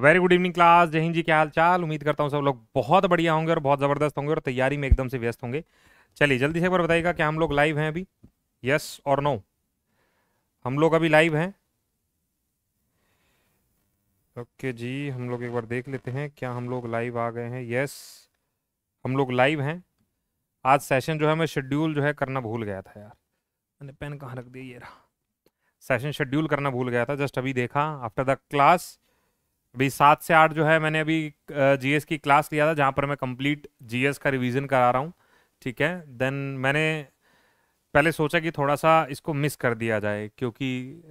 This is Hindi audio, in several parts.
वेरी गुड इवनिंग क्लास जय हिंद जी क्या हाल चाल उम्मीद करता हूँ सब लोग बहुत बढ़िया होंगे और बहुत ज़बरदस्त होंगे और तैयारी में एकदम से व्यस्त होंगे चलिए जल्दी से एक बार बताइएगा क्या हम लोग लाइव हैं अभी यस और नो हम लोग अभी लाइव हैं ओके जी हम लोग एक बार देख लेते हैं क्या हम लोग लाइव आ गए हैं यस हम लोग लाइव हैं आज सेशन जो है मैं शेड्यूल जो है करना भूल गया था यार मैंने पेन कहाँ रख दिया ये रहा सेशन शेड्यूल करना भूल गया था जस्ट अभी देखा आफ्टर द क्लास अभी सात से आठ जो है मैंने अभी जीएस की क्लास लिया था जहाँ पर मैं कंप्लीट जीएस का रिवीजन करा रहा हूँ ठीक है देन मैंने पहले सोचा कि थोड़ा सा इसको मिस कर दिया जाए क्योंकि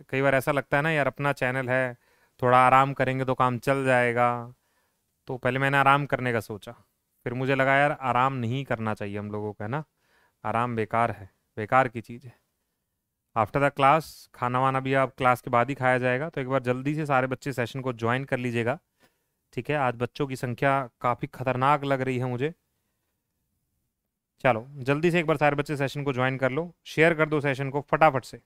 कई बार ऐसा लगता है ना यार अपना चैनल है थोड़ा आराम करेंगे तो काम चल जाएगा तो पहले मैंने आराम करने का सोचा फिर मुझे लगा यार आराम नहीं करना चाहिए हम लोगों को है ना आराम बेकार है बेकार की चीज़ है आफ्टर द क्लास खाना वाना भी आप क्लास के बाद ही खाया जाएगा तो एक बार जल्दी से सारे बच्चे सेशन को ज्वाइन कर लीजिएगा ठीक है आज बच्चों की संख्या काफ़ी खतरनाक लग रही है मुझे चलो जल्दी से एक बार सारे बच्चे सेशन को ज्वाइन कर लो शेयर कर दो सेशन को फटाफट से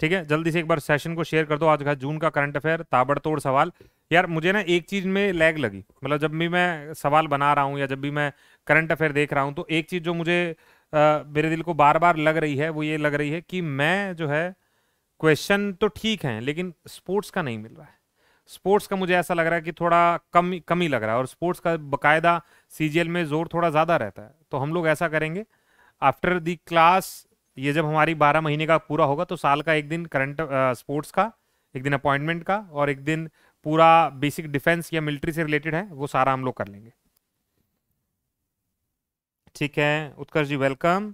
ठीक है जल्दी से एक बार सेशन को शेयर कर दो आज का जून का करंट अफेयर ताबड़तोड़ सवाल यार मुझे ना एक चीज़ में लैग लगी मतलब जब भी मैं सवाल बना रहा हूँ या जब भी मैं करंट अफेयर देख रहा हूँ तो एक चीज़ जो मुझे मेरे दिल को बार बार लग रही है वो ये लग रही है कि मैं जो है क्वेश्चन तो ठीक है लेकिन स्पोर्ट्स का नहीं मिल रहा है स्पोर्ट्स का मुझे ऐसा लग रहा है कि थोड़ा कम कम ही लग रहा है और स्पोर्ट्स का बकायदा सी में जोर थोड़ा ज़्यादा रहता है तो हम लोग ऐसा करेंगे आफ्टर दी क्लास ये जब हमारी बारह महीने का पूरा होगा तो साल का एक दिन करंट स्पोर्ट्स का एक दिन अपॉइंटमेंट का और एक दिन पूरा बेसिक डिफेंस या मिलिट्री से रिलेटेड है वो सारा हम लोग कर लेंगे ठीक है उत्कर्ष जी वेलकम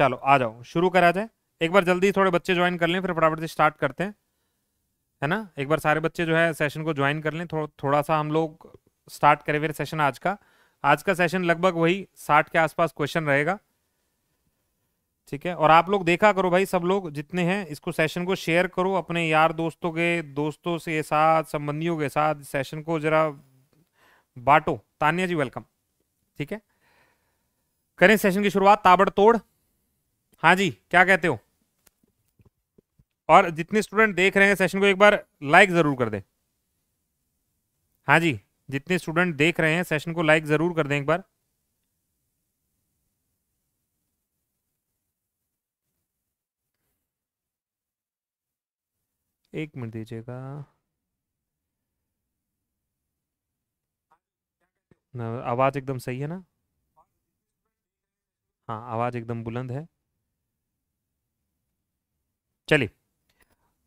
चलो आ जाओ शुरू करा जाए एक बार जल्दी थोड़े बच्चे ज्वाइन कर लें फिर फटाफट से स्टार्ट करते हैं है ना एक बार सारे बच्चे जो है सेशन को ज्वाइन कर लें थो, थोड़ा सा हम लोग स्टार्ट करें फिर सेशन आज का आज का सेशन लगभग वही साठ के आसपास क्वेश्चन रहेगा ठीक है और आप लोग देखा करो भाई सब लोग जितने हैं इसको सेशन को शेयर करो अपने यार दोस्तों के दोस्तों से साथ संबंधियों के साथ सेशन को जरा बांटो तानिया जी वेलकम ठीक है करें सेशन की शुरुआत ताबड़तोड़ हाँ जी क्या कहते हो और जितने स्टूडेंट देख रहे हैं सेशन को एक बार लाइक ज़रूर कर दें हाँ जी जितने स्टूडेंट देख रहे हैं सेशन को लाइक ज़रूर कर दें एक बार एक मिनट दीजिएगा आवाज़ एकदम सही है ना हाँ आवाज़ एकदम बुलंद है चलिए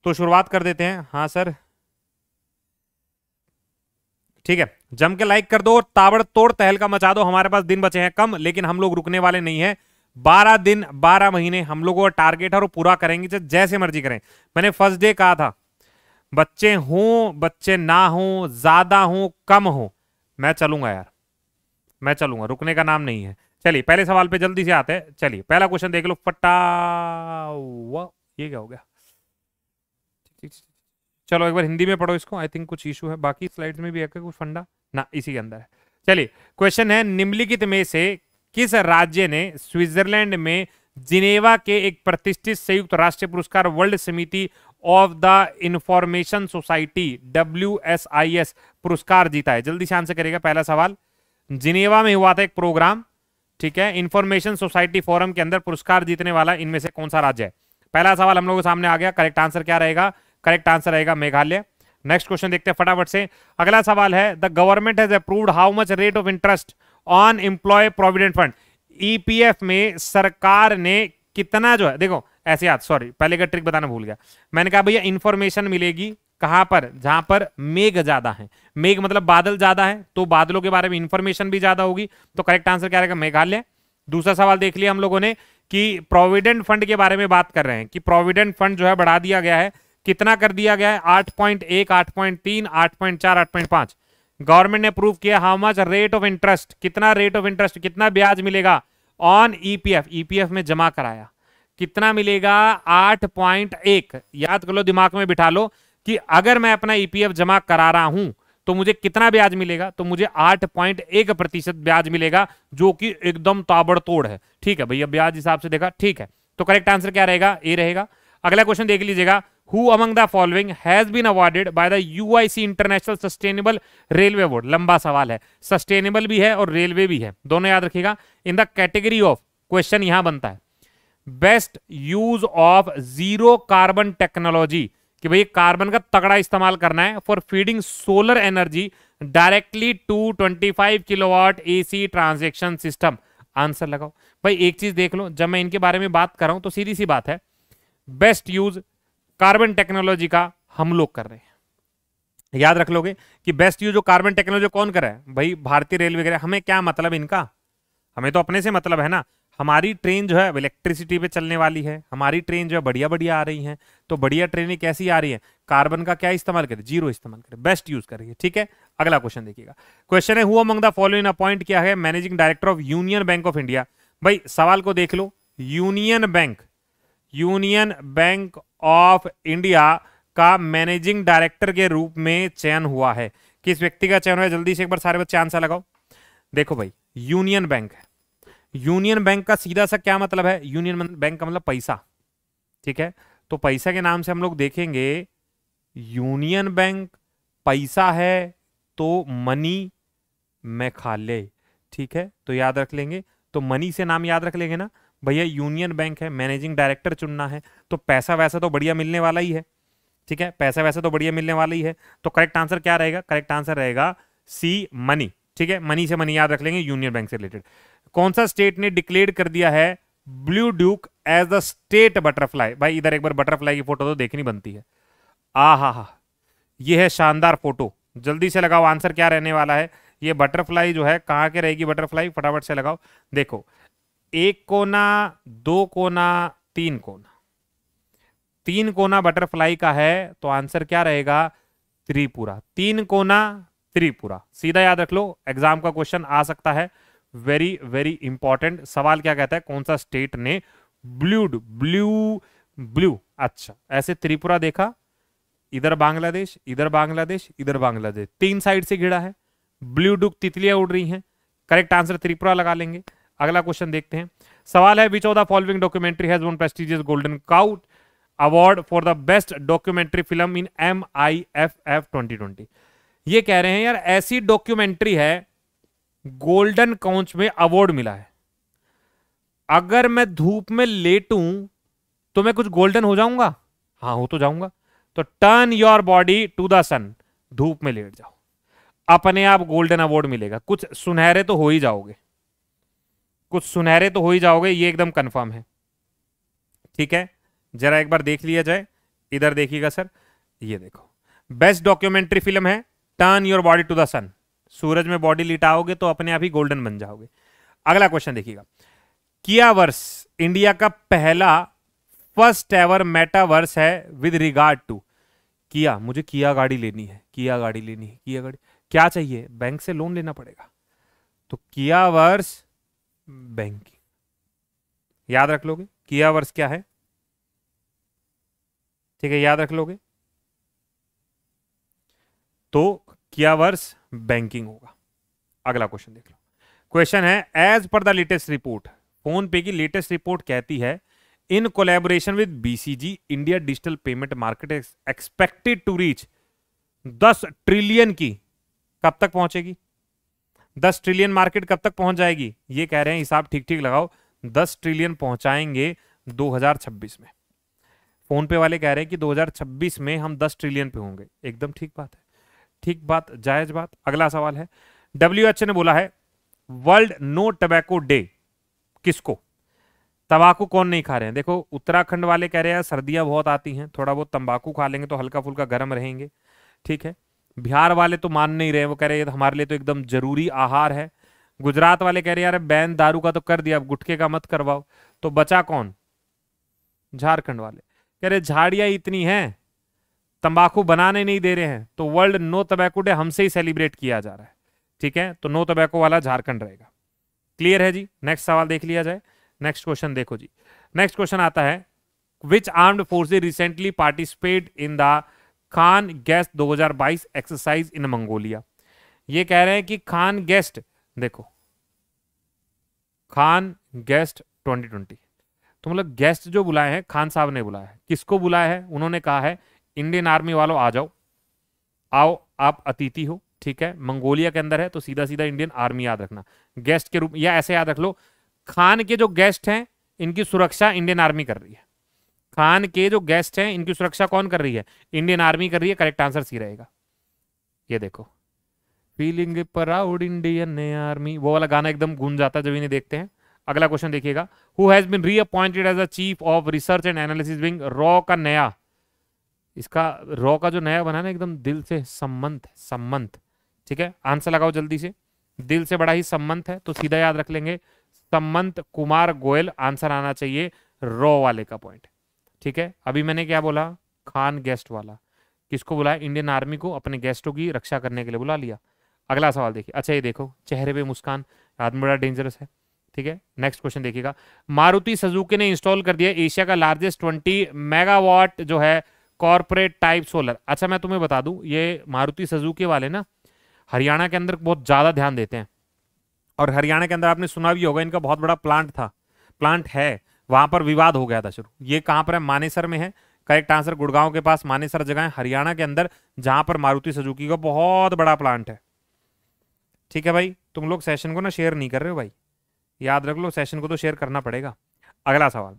तो शुरुआत कर देते हैं हाँ सर ठीक है जम के लाइक कर दो और ताबड़तोड़ तहलका मचा दो हमारे पास दिन बचे हैं कम लेकिन हम लोग रुकने वाले नहीं है बारह दिन बारह महीने हम लोगों का टारगेट है और पूरा करेंगे जैसे मर्जी करें मैंने फर्स्ट डे कहा था बच्चे हों बच्चे ना हों ज्यादा हो कम हो मैं चलूंगा यार मैं चलूंगा रुकने का नाम नहीं है चलिए पहले सवाल पे जल्दी से आते हैं चलिए पहला क्वेश्चन देख लो फटा ये क्या हो गया चलो एक बार हिंदी में पढ़ो इसको आई थिंक कुछ इशू है बाकी स्लाइड्स में भी है कुछ फंडा ना इसी के अंदर है चलिए क्वेश्चन है निम्नलिखित में से किस राज्य ने स्विट्जरलैंड में जिनेवा के एक प्रतिष्ठित संयुक्त राष्ट्र पुरस्कार world summit of the information society W पुरस्कार जीता है जल्दी से आंसर करेगा पहला सवाल जिनेवा में हुआ था एक प्रोग्राम ठीक है इंफॉर्मेशन सोसाइटी फोरम के अंदर पुरस्कार जीतने वाला इनमें से कौन सा राज्य है पहला सवाल हम लोग के सामने आ गया करेक्ट आंसर क्या रहेगा करेक्ट आंसर रहेगा मेघालय नेक्स्ट क्वेश्चन देखते हैं फटाफट से अगला सवाल है the government has approved how much rate of interest on employ provident fund EPF में सरकार ने कितना जो है देखो ऐसे याद सॉरी पहले का ट्रिक बताना भूल गया मैंने कहा भैया इंफॉर्मेशन मिलेगी कहां पर जहां पर मेघ ज्यादा है मेघ मतलब बादल ज्यादा है तो बादलों के बारे में इंफॉर्मेशन भी ज्यादा होगी तो करेक्ट आंसर क्या रहेगा मेघालय दूसरा सवाल देख लिया हम लोगों ने कि प्रोविडेंट फंड के बारे में बात कर रहे हैं कि प्रोविडेंट फंड जो है बढ़ा दिया गया है कितना कर दिया गया है आठ पॉइंट एक आठ पॉइंट तीन आठ पॉइंट चार आठ पॉइंट पांच गवर्नमेंट ने प्रूव किया how much rate of interest कितना रेट ऑफ इंटरेस्ट कितना ब्याज मिलेगा ऑन ईपीएफ ईपीएफ में जमा कराया कितना मिलेगा आठ याद कर लो दिमाग में बिठा लो कि अगर मैं अपना ईपीएफ e जमा करा रहा हूं तो मुझे कितना ब्याज मिलेगा तो मुझे आठ पॉइंट एक प्रतिशत ब्याज मिलेगा जो कि एकदम ताबड़तोड़ है ठीक है भैया ब्याज हिसाब से देखा ठीक है तो करेक्ट आंसर क्या रहेगा ए रहेगा अगला क्वेश्चन देख लीजिएगा who among the following has been awarded by the UIC international sustainable railway board लंबा सवाल है सस्टेनेबल भी है और रेलवे भी है दोनों याद रखिएगा in the category of question यहां बनता है best use of zero carbon technology कि भाई कार्बन का तगड़ा इस्तेमाल करना है for feeding solar energy directly to twenty five kilowatt AC transaction system answer लगाओ भाई एक चीज देख लो जब मैं इनके बारे में बात कर रहा हूं तो सीधी सी बात है बेस्ट यूज कार्बन टेक्नोलॉजी का हम लोग कर रहे हैं याद रख लोगे कि बेस्ट यूज जो कार्बन टेक्नोलॉजी कौन कर रहा है भाई भारतीय रेलवे कर हमें क्या मतलब इनका हमें तो अपने से मतलब है ना हमारी ट्रेन जो है इलेक्ट्रिसिटी पे चलने वाली है हमारी ट्रेन जो है बढ़िया बढ़िया आ रही है तो बढ़िया ट्रेनें कैसी आ रही है कार्बन का क्या इस्तेमाल करें जीरो इस्तेमाल करें बेस्ट यूज करेंगे ठीक है अगला क्वेश्चन देखिएगा क्वेश्चन है हुआ मंगदा फॉलोइन अपॉइंट किया है managing director of union bank of India भाई सवाल को देख लो union bank union bank of India का मैनेजिंग डायरेक्टर के रूप में चयन हुआ है किस व्यक्ति का चयन हुआ है जल्दी से एक बार सारे बच्चे आंसर लगाओ देखो भाई यूनियन बैंक है यूनियन बैंक का सीधा सा क्या मतलब है यूनियन बैंक का मतलब पैसा ठीक है तो पैसा के नाम से हम लोग देखेंगे यूनियन बैंक पैसा है तो मनी मैखाले ठीक है तो याद रख लेंगे तो मनी से नाम याद रख लेंगे ना भैया यूनियन बैंक है मैनेजिंग डायरेक्टर चुनना है तो पैसा वैसा तो बढ़िया मिलने वाला ही है ठीक है पैसा वैसा तो बढ़िया मिलने वाला ही है तो करेक्ट आंसर क्या रहेगा करेक्ट आंसर रहेगा सी मनी ठीक है मनी से मनी याद रख लेंगे यूनियन बैंक से रिलेटेड कौन सा स्टेट ने डिक्लेयर कर दिया है blue duke as the state butterfly भाई इधर एक बार बटरफ्लाई की फोटो तो देखनी बनती है आ हा हा यह है शानदार फोटो जल्दी से लगाओ आंसर क्या रहने वाला है ये बटरफ्लाई जो है कहां के रहेगी बटरफ्लाई फटाफट से लगाओ देखो एक कोना दो कोना तीन कोना तीन कोना बटरफ्लाई का है तो आंसर क्या रहेगा त्रिपुरा तीन कोना त्रिपुरा सीधा याद रख लो एग्जाम का क्वेश्चन आ सकता है वेरी वेरी इंपॉर्टेंट सवाल क्या कहता है कौन सा स्टेट ने ब्लूड ब्लू ब्लू अच्छा ऐसे त्रिपुरा देखा इधर बांग्लादेश इधर बांग्लादेश इधर बांग्लादेश तीन साइड से घिरा है ब्लू डुक तितलियां उड़ रही हैं करेक्ट आंसर त्रिपुरा लगा लेंगे अगला क्वेश्चन देखते हैं सवाल है which of the following documentary has won prestigious golden count award for the best documentary film in M I F F twenty twenty ये कह रहे हैं यार ऐसी डॉक्यूमेंट्री है गोल्डन काउंच में अवार्ड मिला है अगर मैं धूप में लेटू तो मैं कुछ गोल्डन हो जाऊंगा हाँ हो तो जाऊंगा तो turn your body to the sun धूप में लेट जाओ अपने आप गोल्डन अवार्ड मिलेगा कुछ सुनहरे तो हो ही जाओगे कुछ सुनहरे तो हो ही जाओगे ये एकदम कंफर्म है ठीक है जरा एक बार देख लिया जाए इधर देखिएगा सर ये देखो बेस्ट डॉक्यूमेंट्री फिल्म है turn your body to the sun सूरज में बॉडी लिटाओगे तो अपने आप ही गोल्डन बन जाओगे अगला क्वेश्चन देखिएगा किया वर्ष इंडिया का पहला फर्स्ट एवर मेटावर्स है विद रिगार्ड टू किया मुझे किया गाड़ी लेनी है किया गाड़ी लेनी है किया गाड़ी क्या चाहिए बैंक से लोन लेना पड़ेगा तो किया वर्ष बैंकिंग याद रख लोगे किया वर्ष क्या है ठीक है याद रख लोगे तो किया वर्ष बैंकिंग होगा अगला क्वेश्चन देख लो क्वेश्चन है as per the latest report PhonePe की लेटेस्ट रिपोर्ट कहती है in collaboration with BCG India digital payment market expected to reach दस ट्रिलियन की कब तक पहुंचेगी दस ट्रिलियन मार्केट कब तक पहुंच जाएगी ये कह रहे हैं हिसाब ठीक ठीक लगाओ दस ट्रिलियन पहुंचाएंगे 2026 में फोन पे वाले कह रहे हैं कि 2026 में हम 10 ट्रिलियन पे होंगे एकदम ठीक बात है ठीक बात जायज बात अगला सवाल है डब्ल्यू ने बोला है वर्ल्ड नो टबैको डे किसको तंबाकू कौन नहीं खा रहे हैं देखो उत्तराखंड वाले कह रहे हैं सर्दियां बहुत आती हैं थोड़ा बहुत तंबाकू खा लेंगे तो हल्का फुल्का गर्म रहेंगे ठीक है बिहार वाले तो मान नहीं रहे वो कह रहे हैं हमारे लिए तो एकदम जरूरी आहार है गुजरात वाले कह रहे यार बैन दारू का तो कर दिया अब गुटके का मत करवाओ तो बचा कौन झारखंड वाले कह रहे झाड़ियां इतनी हैं तंबाकू बनाने नहीं दे रहे हैं तो वर्ल्ड नो तबैको डे हमसे ही सेलिब्रेट किया जा रहा है ठीक है तो नो तबैको वाला झारखंड रहेगा क्लियर है जी नेक्स्ट सवाल देख लिया जाए नेक्स्ट क्वेश्चन देखो जी नेक्स्ट क्वेश्चन आता है which armed force recently participate in the Khaan quest 2022 exercise in Mongolia ये कह रहे हैं कि खान गेस्ट देखो खान गेस्ट 2020 तो मतलब गेस्ट जो बुलाए हैं खान साहब ने बुलाया है किसको बुलाया है उन्होंने कहा है इंडियन आर्मी वालों आ जाओ आओ आप अतिथि हो ठीक है मंगोलिया के अंदर है तो सीधा सीधा इंडियन आर्मी याद रखना गेस्ट के रूप या ऐसे याद रख लो खान के जो गेस्ट हैं इनकी सुरक्षा इंडियन आर्मी कर रही है खान के जो गेस्ट हैं इनकी सुरक्षा कौन कर रही है इंडियन आर्मी कर रही है करेक्ट आंसर सी रहेगा ये देखो फीलिंग प्राउड इंडियन आर्मी वो वाला गाना एकदम गूंज जाता है जब इन्हें देखते हैं अगला क्वेश्चन देखिएगा who has been reappointed as a chief of research and analysis wing रॉ का नया इसका रॉ का जो नया बना ना एकदम दिल से है सम्मंत ठीक है आंसर लगाओ जल्दी से दिल से बड़ा ही सम्मंत है तो सीधा याद रख लेंगे सम्मंत कुमार गोयल आंसर आना चाहिए रॉ वाले का पॉइंट ठीक है अभी मैंने क्या बोला खान गेस्ट वाला किसको बुलाया इंडियन आर्मी को अपने गेस्टों की रक्षा करने के लिए बुला लिया अगला सवाल देखिए अच्छा ये देखो चेहरे पे मुस्कान आदमी बड़ा डेंजरस है ठीक है नेक्स्ट क्वेश्चन देखिएगा मारुति सजुकी ने इंस्टॉल कर दिया एशिया का लार्जेस्ट 20 मेगावाट जो है कॉरपोरेट टाइप सोलर अच्छा मैं तुम्हें बता दूं ये मारुति सजूके वाले ना हरियाणा के अंदर बहुत ज़्यादा ध्यान देते हैं और हरियाणा के अंदर आपने सुना भी होगा इनका बहुत बड़ा प्लांट था प्लांट है वहां पर विवाद हो गया था शुरू ये कहाँ पर है मानेसर में है करेक्ट आंसर गुड़गांव के पास मानेसर जगह है हरियाणा के अंदर जहां पर मारुति सजुकी का बहुत बड़ा प्लांट है ठीक है भाई तुम लोग सेशन को ना शेयर नहीं कर रहे हो भाई याद रख लो सेशन को तो शेयर करना पड़ेगा अगला सवाल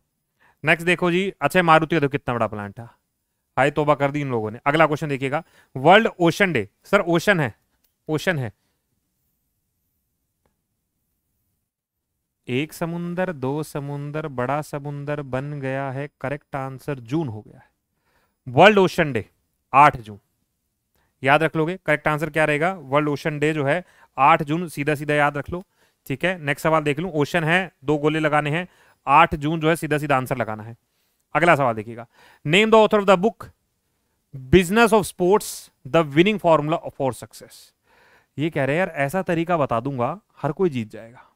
नेक्स्ट देखो जी अच्छा मारुति का तो कितना बड़ा प्लांट है हाय तोबा कर दी इन लोगों ने अगला क्वेश्चन देखिएगा world ocean day sir ocean है ओशन है एक समुंदर दो समुंदर बड़ा समुंदर बन गया है करेक्ट आंसर जून हो गया है वर्ल्ड ओशन डे आठ जून याद रख लोगे करेक्ट आंसर क्या रहेगा वर्ल्ड ओशन डे जो है आठ जून सीधा सीधा याद रख लो ठीक है नेक्स्ट सवाल देख लू ओशन है दो गोले लगाने हैं आठ जून जो है सीधा सीधा आंसर लगाना है अगला सवाल देखिएगा name the author of the book business of sports the winning formula for success ये कह रहे हैं यार ऐसा तरीका बता दूंगा हर कोई जीत जाएगा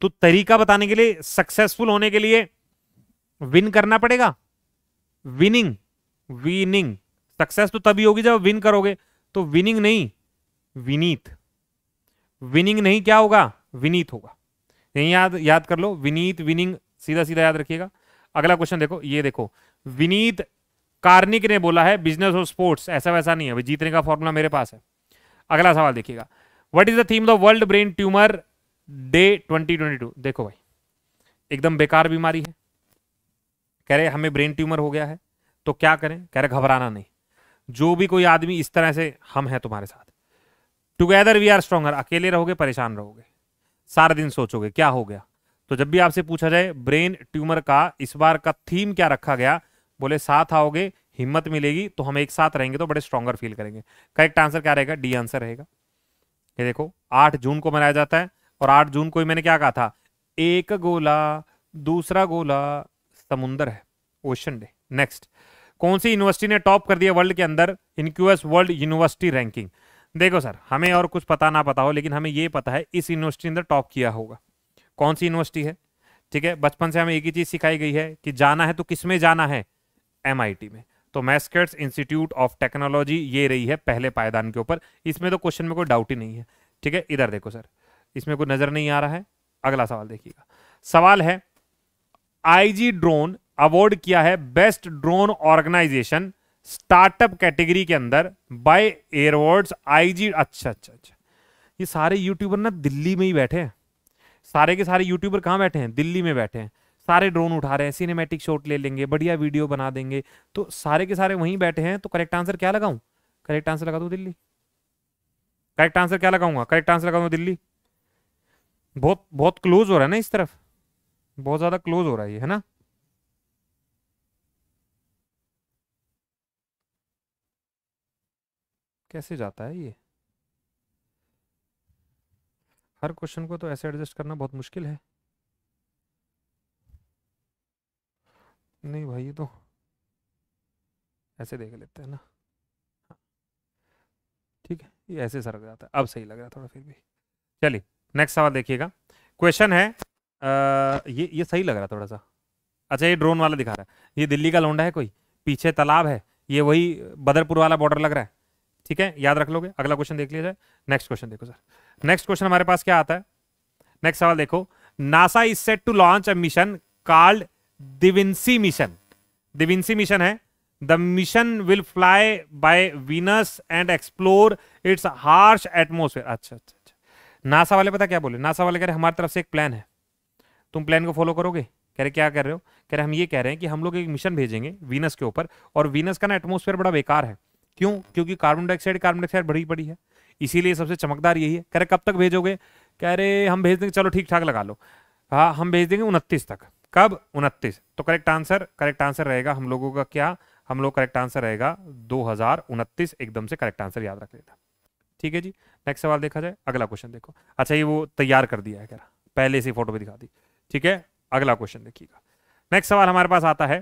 तो तरीका बताने के लिए सक्सेसफुल होने के लिए विन करना पड़ेगा विनिंग विनिंग सक्सेस तो तभी होगी जब विन करोगे तो विनिंग नहीं विनीत विनिंग नहीं क्या होगा विनीत होगा यही याद याद कर लो विनीत विनिंग सीधा सीधा याद रखिएगा अगला क्वेश्चन देखो ये देखो विनीत कार्निक ने बोला है बिजनेस और स्पोर्ट्स ऐसा वैसा नहीं है जीतने का फॉर्मूला मेरे पास है अगला सवाल देखिएगा what is the theme the world brain tumour day 2022 देखो भाई एकदम बेकार बीमारी है कह रहे हमें ब्रेन ट्यूमर हो गया है तो क्या करें कह रहे घबराना नहीं जो भी कोई आदमी इस तरह से हम हैं तुम्हारे साथ टुगेदर वी आर स्ट्रॉन्गर अकेले रहोगे परेशान रहोगे सारा दिन सोचोगे क्या हो गया तो जब भी आपसे पूछा जाए ब्रेन ट्यूमर का इस बार का थीम क्या रखा गया बोले साथ आओगे हिम्मत मिलेगी तो हम एक साथ रहेंगे तो बड़े स्ट्रॉगर फील करेंगे करेक्ट आंसर क्या रहेगा डी आंसर रहेगा ये देखो आठ जून को मनाया जाता है और आठ जून को ही मैंने क्या कहा था एक गोला दूसरा गोला समुंदर है ओशन डे नेक्स्ट कौन सी यूनिवर्सिटी ने टॉप कर दिया वर्ल्ड के अंदर इनक्यूएस वर्ल्ड यूनिवर्सिटी रैंकिंग देखो सर हमें और कुछ पता ना पता हो लेकिन हमें यह पता है इस यूनिवर्सिटी ने अंदर टॉप किया होगा कौन सी यूनिवर्सिटी है ठीक है बचपन से हमें एक ही चीज़ सिखाई गई है कि जाना है तो किस में जाना है एम में तो मैस्कर्ट्स इंस्टीट्यूट ऑफ टेक्नोलॉजी ये रही है पहले पायदान के ऊपर इसमें तो क्वेश्चन में कोई डाउट ही नहीं है ठीक है इधर देखो सर इसमें कोई नज़र नहीं आ रहा है अगला सवाल देखिएगा सवाल है आईजी ड्रोन अवार्ड किया है best drone organisation startup category के अंदर बाय एयरवर्ड्स आईजी अच्छा अच्छा अच्छा ये सारे यूट्यूबर ना दिल्ली में ही बैठे हैं सारे के सारे यूट्यूबर कहाँ बैठे हैं दिल्ली में बैठे हैं सारे ड्रोन उठा रहे हैं सिनेमेटिक शॉट ले लेंगे बढ़िया वीडियो बना देंगे तो सारे के सारे वहीं बैठे हैं तो करेक्ट आंसर क्या लगाऊं करेक्ट आंसर लगा दूं दिल्ली करेक्ट आंसर क्या लगाऊंगा करेक्ट आंसर लगा दूं दिल्ली बहुत बहुत क्लोज हो रहा है ना इस तरफ बहुत ज्यादा क्लोज हो रहा है ये है ना कैसे जाता है ये हर क्वेश्चन को तो ऐसे एडजस्ट करना बहुत मुश्किल है नहीं भाई ये तो ऐसे देख लेते हैं ना हाँ। ठीक है ये ऐसे सर जाता है अब सही लग रहा है थोड़ा फिर भी चलिए नेक्स्ट सवाल देखिएगा क्वेश्चन है आ, ये ये सही लग रहा है थोड़ा सा अच्छा ये ड्रोन वाला दिखा रहा है ये दिल्ली का लौंडा है कोई पीछे तालाब है ये वही बदरपुर वाला बॉर्डर लग रहा है ठीक है याद रख लोगे अगला क्वेश्चन देख लिया जाए नेक्स्ट क्वेश्चन देखो सर नेक्स्ट क्वेश्चन हमारे पास क्या आता है नेक्स्ट सवाल देखो NASA is set to launch a mission called DaVinci mission DaVinci mission है the mission will fly by Venus and explore its harsh atmosphere अच्छा अच्छा अच्छा नासा वाले पता क्या बोले नासा वाले कह रहे हमारी तरफ से एक प्लान है तुम प्लान को फॉलो करोगे कह रहे क्या कर रहे हो कह रहे हम ये कह रहे हैं कि हम लोग एक मिशन भेजेंगे वीनस के ऊपर और वीनस का ना एटमोसफेयर बड़ा बेकार है क्यों क्योंकि कार्बन डाइऑक्साइड कार्बन डाइऑक्साइड बड़ी बड़ी है इसीलिए सबसे चमकदार यही है कह रहे कब तक भेजोगे कह रहे हम भेज देंगे चलो ठीक ठाक लगा लो हाँ हम भेज देंगे उनतीस तक कब उनतीस तो करेक्ट आंसर करेक्ट आंसर रहेगा हम लोगों का क्या हम लोग करेक्ट आंसर रहेगा दो हजार एकदम से करेक्ट आंसर याद रख लेना ठीक है जी नेक्स्ट सवाल देखा जाए अगला क्वेश्चन देखो अच्छा ये वो तैयार कर दिया है कह रहा पहले से फोटो भी दिखा दी ठीक है अगला क्वेश्चन देखिएगा नेक्स्ट सवाल हमारे पास आता है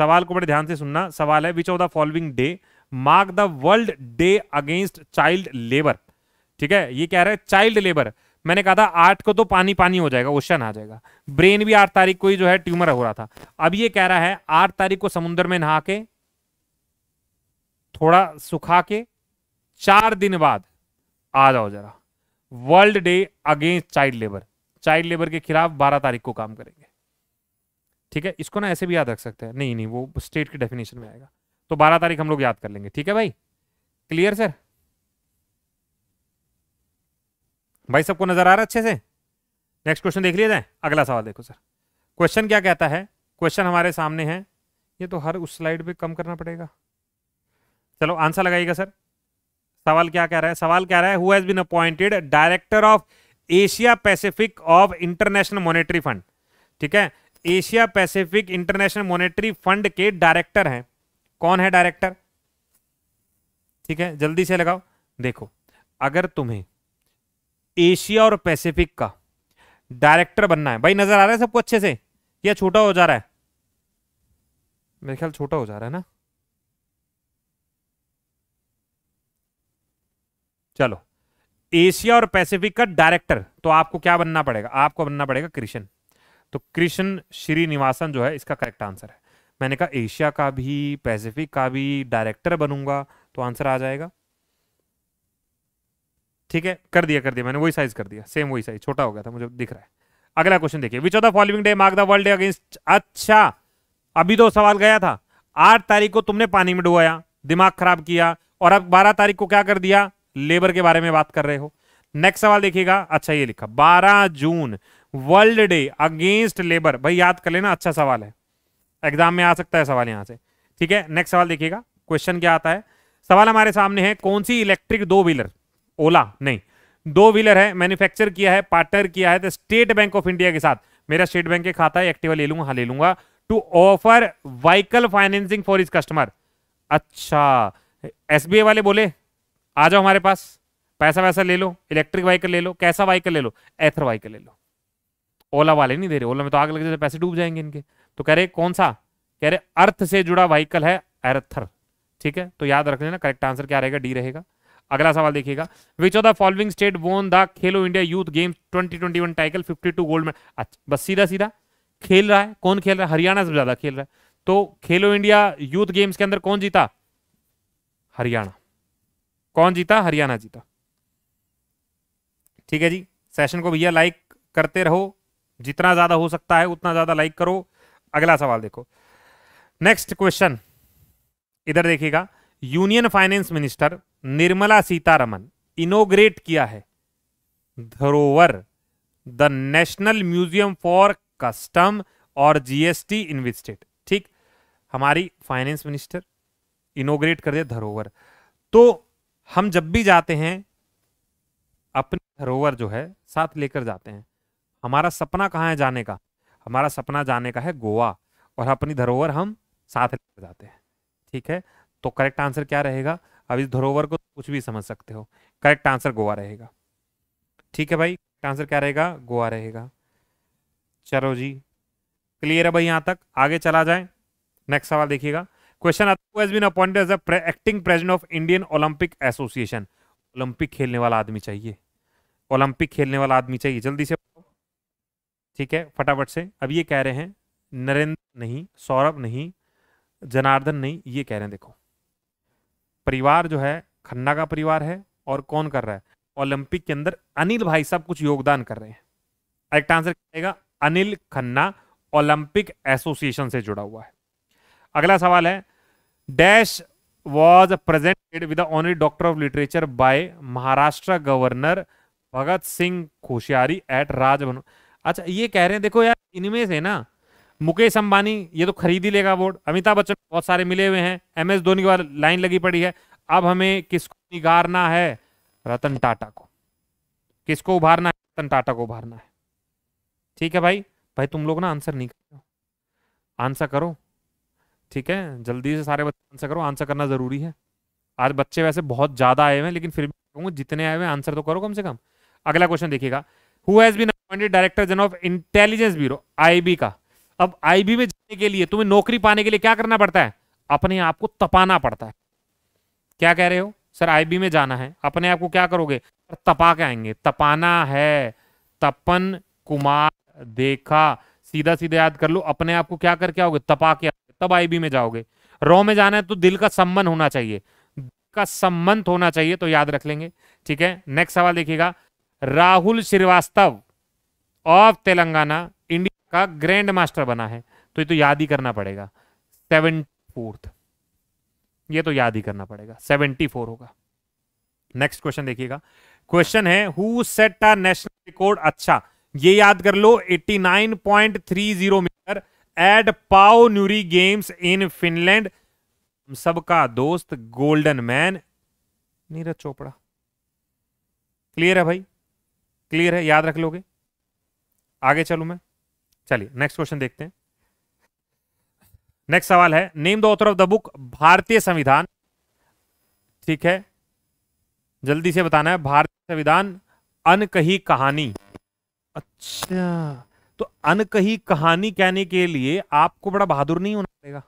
सवाल को बड़े ध्यान से सुनना सवाल है which of the following day mark the world day against child labour ठीक है ये कह रहे हैं चाइल्ड लेबर मैंने कहा था आठ को तो पानी पानी हो जाएगा ओशन आ जाएगा ब्रेन भी आठ तारीख को ही जो है ट्यूमर हो रहा था अब ये कह रहा है आठ तारीख को समुद्र में नहा के थोड़ा सुखा के चार दिन बाद आ जाओ जरा world day against child labour child labour के खिलाफ बारह तारीख को काम करेंगे ठीक है इसको ना ऐसे भी याद रख सकते हैं नहीं नहीं वो स्टेट के डेफिनेशन में आएगा तो बारह तारीख हम लोग याद कर लेंगे ठीक है भाई क्लियर सर भाई सबको नजर आ रहा है अच्छे से नेक्स्ट क्वेश्चन देख लिया जाए अगला सवाल देखो सर क्वेश्चन क्या कहता है क्वेश्चन हमारे सामने है ये तो हर उस स्लाइड पे कम करना पड़ेगा चलो आंसर लगाइएगा सर सवाल क्या कह रहा है सवाल क्या रहा है who has been appointed director of Asia Pacific of international monetary fund ठीक है Asia Pacific international monetary fund के डायरेक्टर हैं कौन है डायरेक्टर ठीक है जल्दी से लगाओ देखो अगर तुम्हें एशिया और पैसिफिक का डायरेक्टर बनना है भाई नजर आ रहा है सबको अच्छे से या छोटा हो जा रहा है मेरे ख्याल छोटा हो जा रहा है ना चलो एशिया और पैसिफिक का डायरेक्टर तो आपको क्या बनना पड़ेगा आपको बनना पड़ेगा कृष्ण तो कृष्ण श्रीनिवासन जो है इसका करेक्ट आंसर है मैंने कहा एशिया का भी पैसिफिक का भी डायरेक्टर बनूंगा तो आंसर आ जाएगा ठीक है कर दिया कर दिया मैंने वही साइज कर दिया सेम वही साइज छोटा हो गया था मुझे दिख रहा है अगला क्वेश्चन देखिए which of the following day mark the world day against अच्छा अभी तो सवाल गया था आठ तारीख को तुमने पानी में डुबाया दिमाग खराब किया और अब बारह तारीख को क्या कर दिया लेबर के बारे में बात कर रहे हो नेक्स्ट सवाल देखिएगा अच्छा ये लिखा बारह जून वर्ल्ड डे अगेंस्ट लेबर भाई याद कर लेना अच्छा सवाल है एग्जाम में आ सकता है सवाल यहाँ से ठीक है नेक्स्ट सवाल देखिएगा क्वेश्चन क्या आता है सवाल हमारे सामने है कौन सी इलेक्ट्रिक दो व्हीलर ओला नहीं दो व्हीलर है मैन्युफैक्चर किया है पार्टनर किया है तो स्टेट बैंक ऑफ इंडिया के साथ मेरा स्टेट बैंक के खाता है एक्टिवा ले लूंगा हाँ ले लूंगा to offer vehicle financing for is customer अच्छा एसबीआई वाले बोले आ जाओ हमारे पास पैसा वैसा ले लो इलेक्ट्रिक व्हीकल ले लो कैसा व्हीकल ले लो एथर व्हीकल ले लो ओला वाले नहीं दे रहे ओला में तो आग लग जाए तो पैसे डूब जाएंगे इनके तो कह रहे कौन सा कह रहे अर्थ से जुड़ा वहीकल है एरथर ठीक है तो याद रख लेना करेक्ट आंसर क्या रहेगा डी रहेगा अगला सवाल देखिएगा which of the following state won the Khelo India youth games 2021 fifty two gold medal अच्छा बस सीधा सीधा खेल रहा है कौन खेल रहा है हरियाणा से ज्यादा खेल रहा है तो खेलो इंडिया यूथ गेम्स के अंदर कौन जीता हरियाणा कौन जीता हरियाणा जीता ठीक है जी सेशन को भैया लाइक करते रहो जितना ज्यादा हो सकता है उतना ज्यादा लाइक करो अगला सवाल देखो नेक्स्ट क्वेश्चन इधर देखिएगा union finance minister Nirmala Sitharaman inaugurate किया है Dharohar the national museum for custom और जीएसटी इन्वेस्टेड ठीक हमारी फाइनेंस मिनिस्टर इनोग्रेट कर दे धरोवर तो हम जब भी जाते हैं अपने धरोवर जो है साथ लेकर जाते हैं हमारा सपना कहाँ है जाने का हमारा सपना जाने का है गोवा और अपनी धरोहर हम साथ लेकर जाते हैं ठीक है तो करेक्ट आंसर क्या रहेगा अब इस धरोहर को कुछ भी समझ सकते हो करेक्ट आंसर गोवा रहेगा ठीक है भाई आंसर क्या रहेगा गोवा रहेगा चलो जी क्लियर है भाई यहाँ तक आगे चला जाए नेक्स्ट सवाल देखिएगा question been appointed acting president of Indian Olympic association Olympic खेलने वाला आदमी चाहिए ओलंपिक खेलने वाला आदमी चाहिए जल्दी से ठीक है फटाफट से अब ये कह रहे हैं नरेंद्र नहीं सौरभ नहीं जनार्दन नहीं ये कह रहे हैं देखो परिवार जो है खन्ना का परिवार है और कौन कर रहा है ओलंपिक के अंदर अनिल भाई साहब कुछ योगदान कर रहे हैं एक्ट आंसर कहेगा अनिल खन्ना ओलंपिक एसोसिएशन से जुड़ा हुआ है अगला सवाल है dash was presented with honorary doctor of literature by Maharashtra governor Bhagat Singh Koshyari at Raj Bhavan अच्छा ये कह रहे हैं देखो यार इनमें से ना मुकेश अंबानी ये तो खरीद ही लेगा वोट अमिताभ बच्चन बहुत सारे मिले हुए हैं एम एस धोनी के बाद लाइन लगी पड़ी है अब हमें किसको निगारना है रतन टाटा को किसको उभारना है रतन टाटा को उभारना है ठीक है भाई भाई तुम लोग ना आंसर नहीं कर आंसर करो ठीक है जल्दी से सारे बच्चे आंसर करो आंसर करना जरूरी है आज बच्चे वैसे बहुत ज्यादा आए हुए हैं लेकिन फिर भी जितने आए हुए आंसर तो करो कम से कम अगला क्वेश्चन देखिएगा who has been appointed director general of intelligence bureau IB का अब आईबी में जाने के लिए तुम्हें नौकरी पाने के लिए क्या करना पड़ता है अपने आप को तपाना पड़ता है क्या कह रहे हो सर आईबी में जाना है अपने आप को क्या करोगे तपा के आएंगे तपाना है तपन कुमार देखा सीधा सीधा याद कर लो अपने आप को क्या करके आओगे तपा के आओगे तब आईबी में जाओगे रॉ में जाना है तो दिल का सम्मन होना चाहिए का सम्मत होना चाहिए तो याद रख लेंगे ठीक है नेक्स्ट सवाल देखिएगा राहुल श्रीवास्तव ऑफ तेलंगाना इंडिया का ग्रैंड मास्टर बना है तो ये तो याद ही करना पड़ेगा सेवेंटी फोर्थ ये तो याद ही करना पड़ेगा सेवेंटी फोर होगा नेक्स्ट क्वेश्चन देखिएगा क्वेश्चन है who set a national record अच्छा ये याद कर लो 89.30 मीटर एट पाओ न्यूरी गेम्स इन फिनलैंड सबका दोस्त golden man Neeraj Chopra clear है भाई क्लियर है याद रख लोगे आगे चलू मैं चलिए नेक्स्ट क्वेश्चन देखते हैं नेक्स्ट सवाल है name the author of the book Bharatiya Samvidhan ठीक है जल्दी से बताना है भारतीय संविधान अनकही कहानी अच्छा तो अनकही कहानी कहने के लिए आपको बड़ा बहादुर नहीं होना पड़ेगा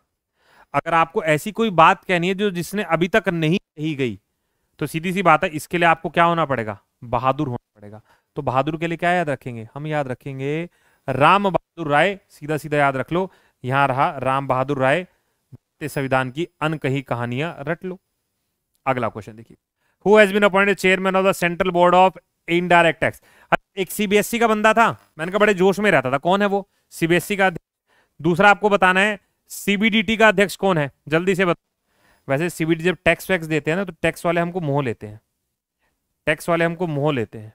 अगर आपको ऐसी कोई बात कहनी है जो जिसने अभी तक नहीं कही गई तो सीधी सी बात है इसके लिए आपको क्या होना पड़ेगा बहादुर होना पड़ेगा तो बहादुर के लिए क्या याद रखेंगे हम याद रखेंगे राम बहादुर राय सीधा सीधा याद रख लो यहां रहा राम बहादुर राय संविधान की अनकही कहानियां रट लो अगला क्वेश्चन देखिए who has been appointed chairman of the central board of indirect tax एक सीबीएसई e का बंदा था मैंने कहा बड़े जोश में रहता था कौन है वो सीबीएसई e का दूसरा आपको बताना है सीबीडीटी का अध्यक्ष कौन है जल्दी से बताओ वैसे सीबीडी जब टैक्स वैक्स देते हैं ना तो टैक्स वाले हमको मोह लेते हैं टैक्स वाले हमको मोह लेते हैं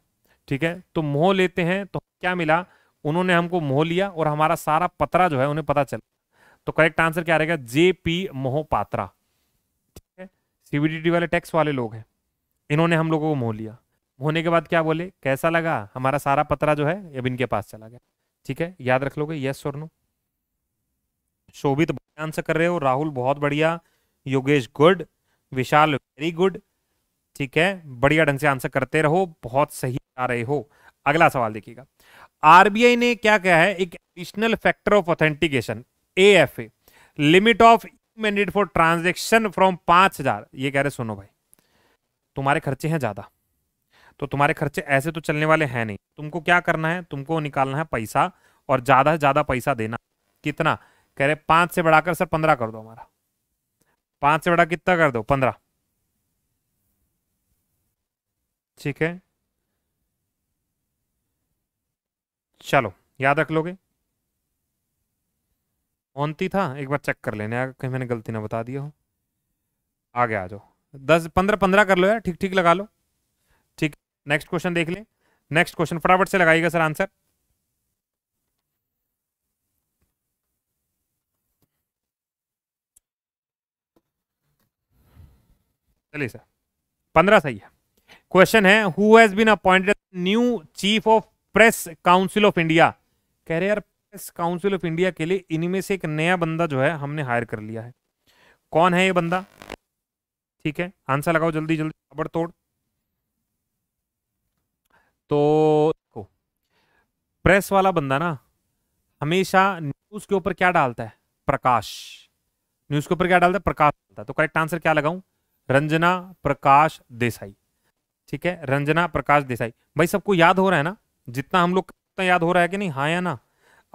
ठीक है तो मोह लेते हैं तो क्या मिला उन्होंने हमको मोह लिया और हमारा सारा पतरा जो है उन्हें पता चला तो करेक्ट आंसर क्या रहेगा जे पी मोह पात्रा ठीक है सीबीडीटी वाले टैक्स वाले लोग हैं इन्होंने हम लोगों को मोह लिया होने के बाद क्या बोले कैसा लगा हमारा सारा पतरा जो है अब इनके पास चला गया ठीक है याद रख लोगे यस और नो शोभित आंसर कर रहे हो राहुल बहुत बढ़िया Yogesh good Vishal very good ठीक है बढ़िया ढंग से आंसर करते रहो बहुत सही आ रहे हो अगला सवाल देखिएगा आरबीआई ने क्या कहा है एक additional factor of authentication A F A limit of mandate for transaction from पांच हजार ये कह रहे सुनो भाई तुम्हारे खर्चे हैं ज्यादा तो तुम्हारे खर्चे ऐसे तो चलने वाले हैं नहीं तुमको क्या करना है तुमको निकालना है पैसा और ज्यादा से ज्यादा पैसा देना कितना कह रहे पांच से बढ़ाकर सर पंद्रह कर दो हमारा पांच से बढ़ा कितना कर दो पंद्रह ठीक है चलो याद रख लोगे ऑनती था एक बार चेक कर लेने कहीं मैंने गलती ना बता दिया हो आगे आ जाओ दस पंद्रह पंद्रह कर लो यार ठीक ठीक लगा लो ठीक नेक्स्ट क्वेश्चन देख ले नेक्स्ट क्वेश्चन फटाफट से लगाइएगा सर आंसर चलिए सर पंद्रह सही है क्वेश्चन है who has been appointed new chief of press council of India कह रहे यार प्रेस काउंसिल ऑफ इंडिया के लिए इनमें से एक नया बंदा जो है हमने हायर कर लिया है कौन है ये बंदा ठीक है आंसर लगाओ जल्दी जल्दी खबड़ तोड़ तो देखो प्रेस वाला बंदा ना हमेशा न्यूज के ऊपर क्या डालता है प्रकाश न्यूज के ऊपर क्या डालता है प्रकाश डालता है तो करेक्ट आंसर क्या लगाऊं रंजना प्रकाश देसाई ठीक है रंजना प्रकाश देसाई भाई सबको याद हो रहा है ना जितना हम लोग याद हो रहा है कि नहीं हाँ या ना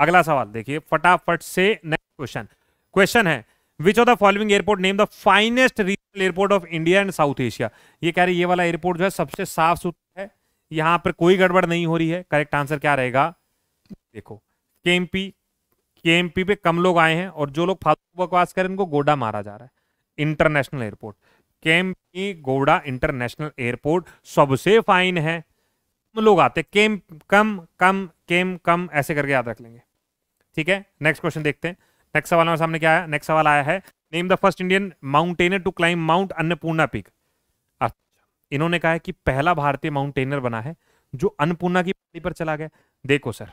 अगला सवाल देखिए फटाफट से नेक्स्ट क्वेश्चन क्वेश्चन है which of the following airport name the finest regional airport of India and south Asia ये कह रहे ये वाला एयरपोर्ट जो है सबसे साफ सुथरा है यहां पर कोई गड़बड़ नहीं हो रही है करेक्ट आंसर क्या रहेगा देखो के एम पे कम लोग आए हैं और जो लोग फालतू बकवास करें उनको गोडा मारा जा रहा है इंटरनेशनल एयरपोर्ट के गोडा इंटरनेशनल एयरपोर्ट सबसे फाइन है तो लोग आते केम कम कम केम कम ऐसे करके याद रख लेंगे ठीक है नेक्स्ट क्वेश्चन देखते हैं नेक्स्ट सवाल हमारे सामने क्या आया नेक्स्ट सवाल आया है name the first Indian mountaineer to climb mount Annapurna peak अच्छा इन्होंने कहा है कि पहला भारतीय माउंटेनर बना है जो अन्नपूर्णा की पहाड़ी पर चला गया देखो सर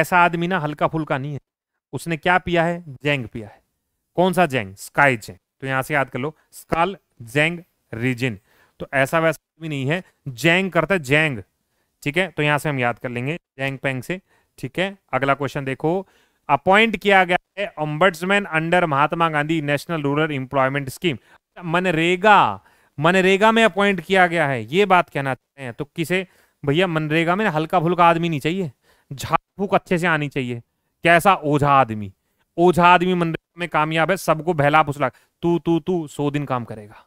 ऐसा आदमी ना हल्का फुल्का नहीं है उसने क्या पिया है जेंग पिया है कौन सा जेंग स्काई जेंग तो यहां से याद कर लो स्काल जेंग रिजिन तो ऐसा वैसा आदमी नहीं है जेंग करता है जेंग ठीक है तो यहां से हम याद कर लेंगे जैंग पैंग से ठीक है अगला क्वेश्चन देखो अपॉइंट किया गया है ombudsman under Mahatma Gandhi national rural employment scheme MNREGA MNREGA में अपॉइंट किया गया है ये बात कहना चाहते हैं तो किसे भैया मनरेगा में हल्का फुल्का आदमी नहीं चाहिए झाड़ फूक अच्छे से आनी चाहिए कैसा ओझा आदमी ओझा आदमी मनरेगा में कामयाब है सबको बहला फुसला तू तू तू सौ दिन काम करेगा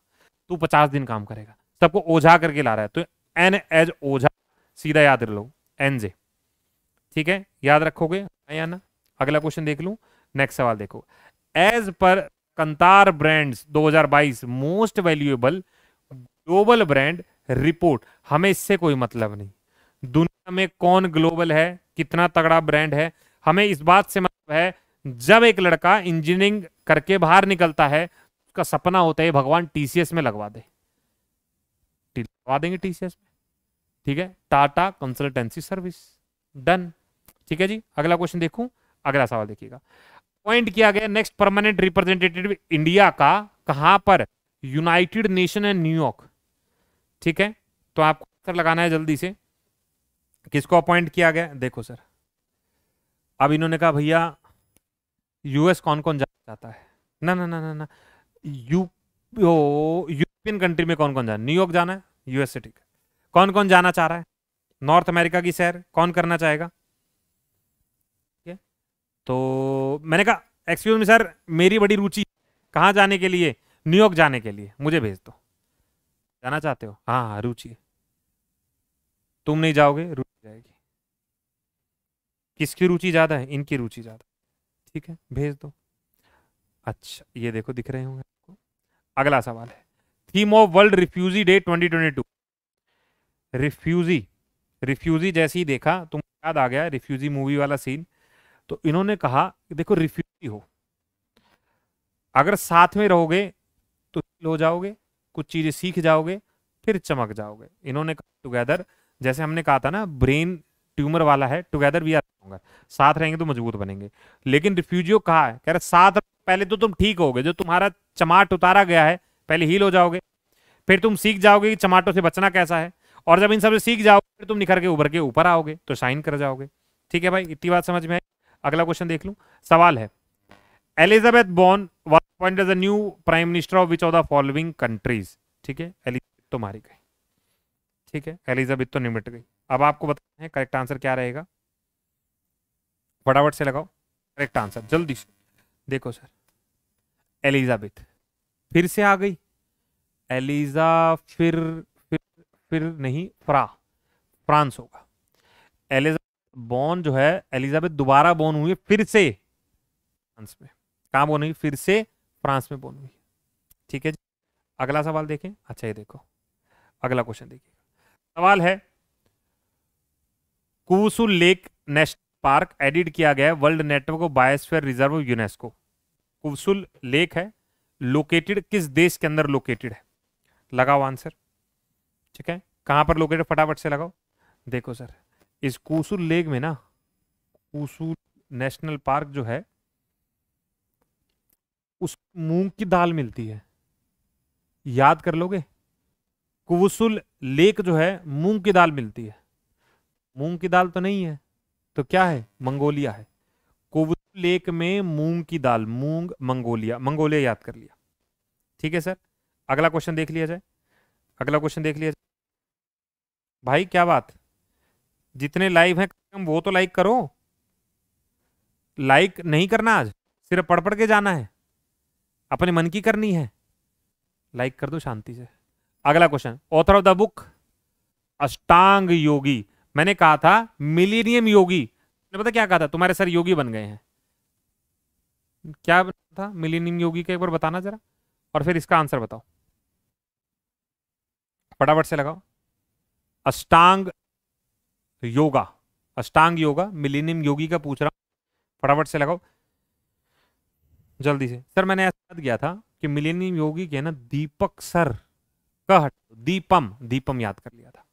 तू पचास दिन काम करेगा सबको ओझा करके ला रहा है तो एन एज ओझा सीधा याद रख लो एनजे ठीक है याद रखोगे या ना अगला क्वेश्चन देख लू नेक्स्ट सवाल देखो as per Kantar brands 2022 most valuable global brand report हमें इससे कोई मतलब नहीं दुनिया में कौन ग्लोबल है कितना तगड़ा ब्रांड है हमें इस बात से मतलब है जब एक लड़का इंजीनियरिंग करके बाहर निकलता है उसका सपना होता है भगवान टीसीएस में लगवा दे लगवा देंगे टीसीएस में ठीक है टाटा कंसल्टेंसी सर्विस डन ठीक है जी अगला क्वेश्चन देखूं अगला सवाल देखिएगा पॉइंट किया गया नेक्स्ट परमानेंट रिप्रेजेंटेटिव इंडिया का कहां पर यूनाइटेड नेशन है न्यूयॉर्क ठीक है तो आपको सर लगाना है जल्दी से किसको अपॉइंट किया गया देखो सर अब इन्होंने कहा भैया यूएस कौन कौन जाना जाता है ना ना ना ना ना यू यूरोपियन कंट्री में कौन कौन जाना न्यूयॉर्क जाना है यूएस से ठीक है कौन कौन जाना चाह रहा है नॉर्थ अमेरिका की सैर कौन करना चाहेगा ठीक है तो मैंने कहा एक्सक्यूज मी सर मेरी बड़ी रुचि कहाँ जाने के लिए न्यूयॉर्क जाने के लिए मुझे भेज दो जाना चाहते हो हाँ हाँ रुचि तुम नहीं जाओगे रुचि जाएगी किसकी रुचि ज़्यादा है इनकी रुचि ज़्यादा ठीक है भेज दो अच्छा ये देखो दिख रहे होंगे आपको अगला सवाल है theme of world refugee day 2022 refugee refugee जैसे ही देखा तुम याद आ गया रिफ्यूजी मूवी वाला सीन तो इन्होंने कहा कि देखो रिफ्यूजी हो अगर साथ में रहोगे तो हो जाओगे कुछ चीज़ें सीख जाओगे फिर चमक जाओगे इन्होंने कहा टुगेदर जैसे हमने कहा था ना ब्रेन ट्यूमर वाला है टुगेदर भी आर साथ रहेंगे तो मजबूत बनेंगे लेकिन रिफ्यूजियो कहा है कह रहे साथ पहले तो तुम ठीक होगे जो तुम्हारा चमाट उतारा गया है पहले हील हो जाओगे फिर तुम सीख जाओगे कि चमाटो से बचना कैसा है और जब इन सबसे सीख जाओगे फिर तुम निखर के उभर के ऊपर आओगे तो शाइन कर जाओगे ठीक है भाई इतनी बात समझ में आई अगला क्वेश्चन देख लूँ सवाल है Elizabeth Borne pointed as a new prime minister of which of the following countries ठीक है एलिजाबेथ तो मारी गई ठीक है एलिजाबेथ तो निमट गई अब आपको बताना है करेक्ट आंसर क्या रहेगा फटाफट से लगाओ करेक्ट आंसर जल्दी से देखो सर एलिजाबेथ फिर से आ गई एलिजा फिर फिर नहीं फ्रा फ्रांस होगा एलिजाबेथ बॉर्न जो है एलिजाबेथ दोबारा बॉर्न हुई है फिर से फ्रांस में कहा बोन हुई फिर से फ्रांस में बॉर्न हुई ठीक है अगला सवाल देखें अच्छा ये देखो अगला क्वेश्चन देखिए सवाल है कुसु लेक नेशनल पार्क एडिट किया गया world network of biosphere reserve UNESCO Khuvsgul lake है लोकेटेड किस देश के अंदर लोकेटेड है लगाओ आंसर ठीक है कहाँ पर लोकेट फटाफट से लगाओ देखो सर इस कुसुर लेक में ना कुसुर नेशनल पार्क जो है उस मूंग की दाल मिलती है याद कर लोगे कुसुल लेक जो है मूंग की दाल मिलती है मूंग की दाल तो नहीं है तो क्या है मंगोलिया है कुसुल लेक में मूंग की दाल मूंग मंगोलिया मंगोलिया याद कर लिया ठीक है सर अगला क्वेश्चन देख लिया जाए अगला क्वेश्चन देख लिया जाए भाई क्या बात जितने लाइव हैं कम वो तो लाइक करो लाइक नहीं करना आज सिर्फ पढ़ पढ़ के जाना है अपने मन की करनी है लाइक कर दो शांति से अगला question author of the book Ashtanga Yogi मैंने कहा था मिलीनियम योगी तुमने पता क्या कहा था तुम्हारे सर योगी बन गए हैं क्या था मिलीनियम योगी का एक बार बताना जरा और फिर इसका आंसर बताओ फटाफट से लगाओ अष्टांग योगा अष्टांग योगा मिलेनियम योगी का पूछ रहा हूं फटाफट से लगाओ जल्दी से सर मैंने याद किया था कि मिलेनियम योगी के ना दीपक सर का हट दीपम दीपम याद कर लिया था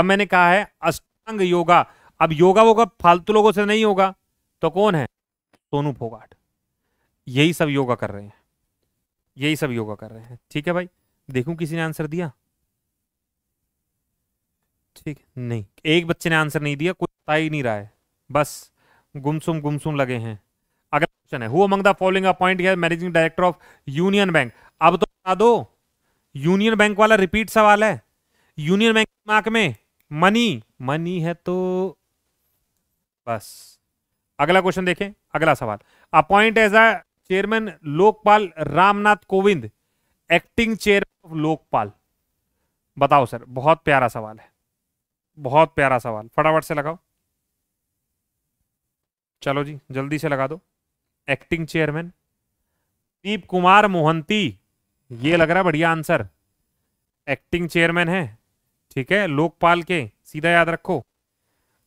अब मैंने कहा है अष्टांग योगा अब योगा वोगा फालतू लोगों से नहीं होगा तो कौन है सोनू फोगाट यही सब योगा कर रहे हैं यही सब योगा कर रहे हैं ठीक है भाई देखूं किसी ने आंसर दिया ठीक नहीं एक बच्चे ने आंसर नहीं दिया कोई बता ही नहीं रहा है बस गुमसुम गुमसुम लगे हैं अगला क्वेश्चन है who among the following appoint किया managing director of union Bank अब तो बता दो यूनियन बैंक वाला रिपीट सवाल है यूनियन बैंक मार्क में मनी मनी है तो बस अगला क्वेश्चन देखें अगला सवाल appoint as a chairman Lokpal Ramnath Kovind acting chairman of Lokpal बताओ सर बहुत प्यारा सवाल है बहुत प्यारा सवाल फटाफट से लगाओ चलो जी जल्दी से लगा दो एक्टिंग चेयरमैन दीप कुमार मोहंती ये लग रहा है बढ़िया आंसर एक्टिंग चेयरमैन है ठीक है लोकपाल के सीधा याद रखो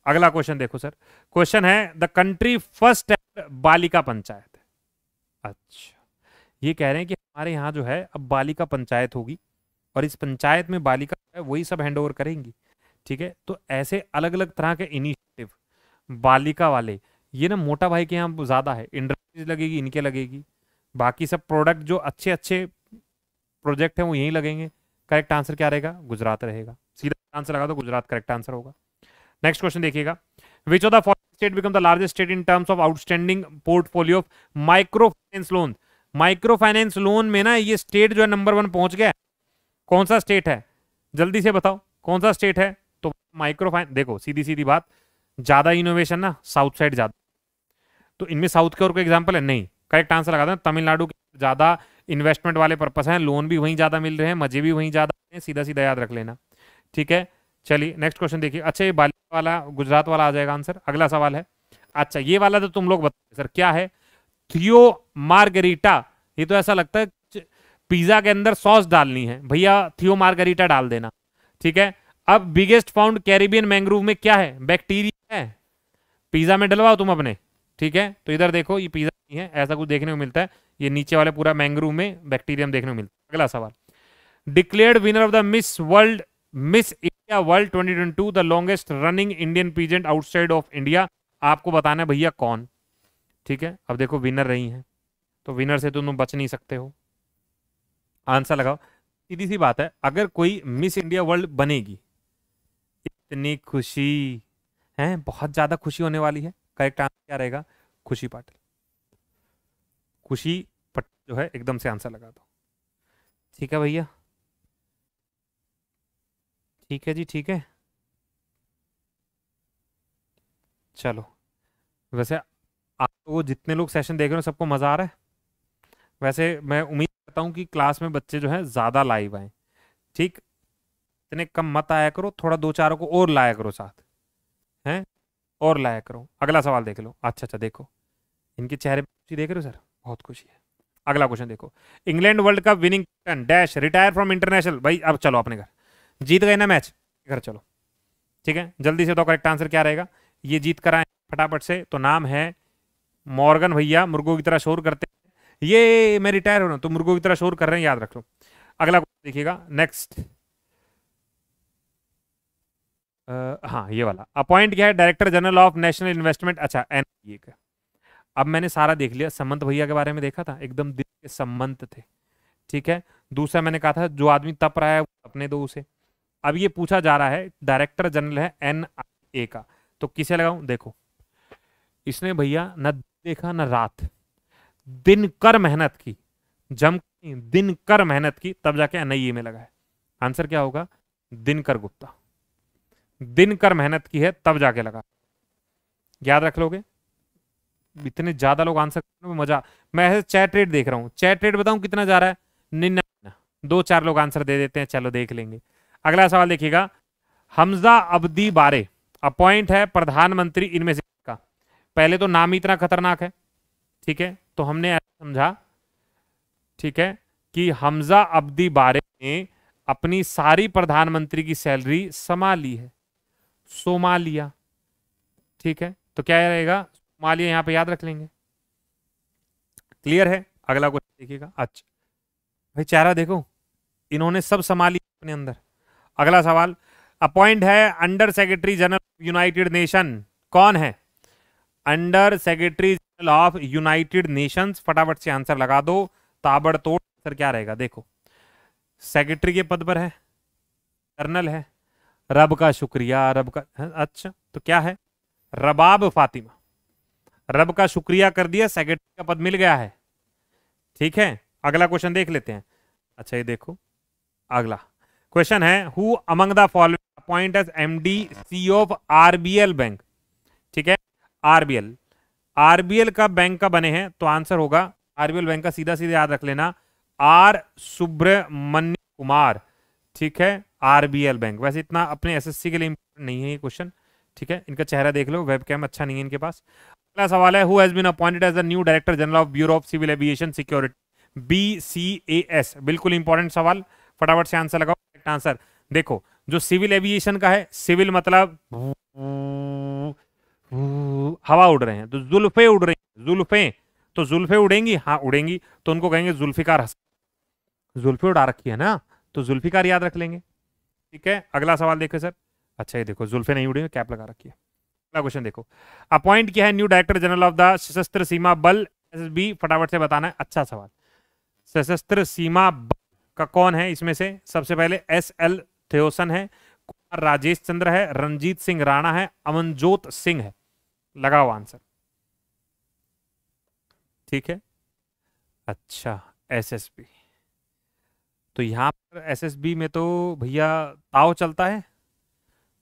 अगला क्वेश्चन देखो सर क्वेश्चन है the country first Balika Panchayat अच्छा ये कह रहे हैं कि हमारे यहाँ जो है अब बालिका पंचायत होगी और इस पंचायत में बालिका वही सब हैंड ओवर करेंगी ठीक है तो ऐसे अलग अलग तरह के इनिशिएटिव बालिका वाले ये ना मोटा भाई के यहाँ ज़्यादा है इंडस्ट्रीज लगेगी इनके लगेगी बाकी सब प्रोडक्ट जो अच्छे अच्छे प्रोजेक्ट हैं वो यहीं लगेंगे करेक्ट आंसर क्या रहेगा गुजरात रहेगा सीधा आंसर लगा तो गुजरात करेक्ट आंसर होगा नेक्स्ट क्वेश्चन देखिएगा which of the foreign state become the largest state in terms of outstanding portfolio of micro finance loan micro finance loan में ना ये स्टेट जो है नंबर वन पहुंच गया कौन सा स्टेट है जल्दी से बताओ कौन सा स्टेट है तो माइक्रो फाइन देखो सीधी सीधी बात ज़्यादा इनोवेशन ना साउथ साइड ज़्यादा तो इनमें साउथ के और कोई एग्जाम्पल है नहीं करेक्ट आंसर लगा देना तमिलनाडु के ज़्यादा इन्वेस्टमेंट वाले पर्पस हैं लोन भी वहीं ज़्यादा मिल रहे हैं मजे भी वहीं ज़्यादा हैं सीधा सीधा याद रख लेना ठीक है चलिए नेक्स्ट क्वेश्चन देखिए अच्छा ये बाली वाला गुजरात वाला आ जाएगा आंसर अगला सवाल है अच्छा ये वाला तो तुम लोग बताओ सर क्या है थियो मार्गरीटा ये तो ऐसा लगता है पिज्ज़ा के अंदर सॉस डालनी है भैया थियो मार्गरीटा डाल देना ठीक है अब बिगेस्ट फाउंड कैरिबियन मैंग्रोव में क्या है बैक्टीरिया है पिज्जा में डलवाओ तुम अपने ठीक है तो इधर देखो ये पिज्जा नहीं है ऐसा कुछ देखने को मिलता है ये नीचे वाले पूरा मैंग्रोव में बैक्टीरियम देखने को मिलता है अगला सवाल declared winner of the Miss World Miss India World 2022 the longest running Indian pageant outside of India आपको बताना है भैया कौन ठीक है अब देखो विनर रही है तो विनर से तो तुम बच नहीं सकते हो आंसर लगाओ सीधी सी बात है अगर कोई मिस इंडिया वर्ल्ड बनेगी कितनी खुशी है बहुत ज़्यादा खुशी होने वाली है करेक्ट आंसर क्या रहेगा खुशी पाटिल खुशी पटेल जो है एकदम से आंसर लगा दो ठीक है भैया ठीक है जी ठीक है चलो वैसे आप लोग तो जितने लोग सेशन देख रहे हो सबको मज़ा आ रहा है वैसे मैं उम्मीद करता हूँ कि क्लास में बच्चे जो है ज़्यादा लाइव आए ठीक इतने कम मत आया करो थोड़ा दो चारों को और लाया करो साथ हैं और लाया करो अगला सवाल देख लो अच्छा अच्छा देखो इनके चेहरे खुशी देख रहे हो सर बहुत खुशी है अगला क्वेश्चन देखो England world cup winning captain dash retire from international भाई अब चलो अपने घर जीत गए ना मैच घर चलो ठीक है जल्दी से तो करेक्ट आंसर क्या रहेगा ये जीत कर आए फटाफट से तो नाम है मॉर्गन भैया मुर्गो की तरह शोर करते हैं ये मैं रिटायर हो रहा हूँ तो मुर्गो की तरह शोर कर रहे हैं याद रख लो अगला देखिएगा नेक्स्ट आ, हाँ ये वाला अपॉइंट क्या है director general of national investment अच्छा एन का अब मैंने सारा देख लिया सम्मत भैया के बारे में देखा था एकदम दिल के सम्मत थे ठीक है दूसरा मैंने कहा था जो आदमी तप रहा है अपने दो उसे अब ये पूछा जा रहा है डायरेक्टर जनरल है एन का तो किसे लगाऊ देखो इसने भैया न देखा न रात दिन कर मेहनत की जम दिन कर मेहनत की तब जाके एन e में लगा है आंसर क्या होगा दिनकर गुप्ता दिन कर मेहनत की है तब जाके लगा याद रख लोगे इतने ज्यादा लोग आंसर मजा मैं ऐसे चैट रेट देख रहा हूं चैट रेट बताऊं कितना जा रहा है निन्यानवे दो चार लोग आंसर दे देते हैं चलो देख लेंगे अगला सवाल देखिएगा हमजा अब्दी बारे अपॉइंट है प्रधानमंत्री इनमें से का पहले तो नाम ही इतना खतरनाक है ठीक है तो हमने समझा ठीक है कि हमजा अब्दी बारे ने अपनी सारी प्रधानमंत्री की सैलरी समा ली है सोमालिया ठीक है तो क्या रहेगा सोमालिया यहाँ पे याद रख लेंगे क्लियर है अगला क्वेश्चन देखिएगा अच्छा भाई चेहरा देखो इन्होंने सब संभाली अपने अंदर अगला सवाल अपॉइंट है under secretary general United Nation कौन है under secretary general of United Nations फटाफट से आंसर लगा दो ताबड़तोड़ आंसर क्या रहेगा देखो सेक्रेटरी के पद पर है जनरल है रब का शुक्रिया रब का हाँ, अच्छा तो क्या है रबाब फातिमा रब का शुक्रिया कर दिया सेक्रेटरी का पद मिल गया है ठीक है अगला क्वेश्चन देख लेते हैं अच्छा ये देखो अगला क्वेश्चन है who among the following appoint as D C of RBL bank ठीक है आरबीएल आरबीएल का बैंक का बने हैं तो आंसर होगा आरबीएल बैंक का सीधा सीधा याद रख लेना आर सुब्रमण्य कुमार ठीक है आरबीएल बैंक वैसे इतना अपने एसएससी के लिए नहीं है ये क्वेश्चन ठीक है इनका चेहरा देख लो वेब कैम अच्छा नहीं है इनके पास अगला सवाल है who has been appointed as a new director general of bureau of civil aviation security B C A S बिल्कुल इंपॉर्टेंट सवाल फटाफट से आंसर लगाओ करेक्ट आंसर देखो जो सिविल एविएशन का है सिविल मतलब हवा उड़ रहे हैं तो जुल्फे उड़ रही हैं जुल्फे तो जुल्फे उड़ेंगी हाँ उड़ेंगी तो उनको कहेंगे जुल्फिकार जुल्फे उड़ा रखी है ना तो जुल्फिकार याद रख लेंगे ठीक है अगला सवाल देखो सर अच्छा ये देखो जुल्फे नहीं उड़ी कैप लगा रखी है अगला क्वेश्चन देखो अपॉइंट किया है new director general of the Sashastra Seema बल एस फटाफट से बताना है अच्छा सवाल सशस्त्र सीमा बल का कौन है इसमें से सबसे पहले एस एल थेोसन है कुमार राजेश चंद्र है रंजीत सिंह राणा है अमनजोत सिंह है लगा हुआ आंसर ठीक है अच्छा एसएसपी तो यहाँ पर एसएसबी में तो भैया ताव चलता है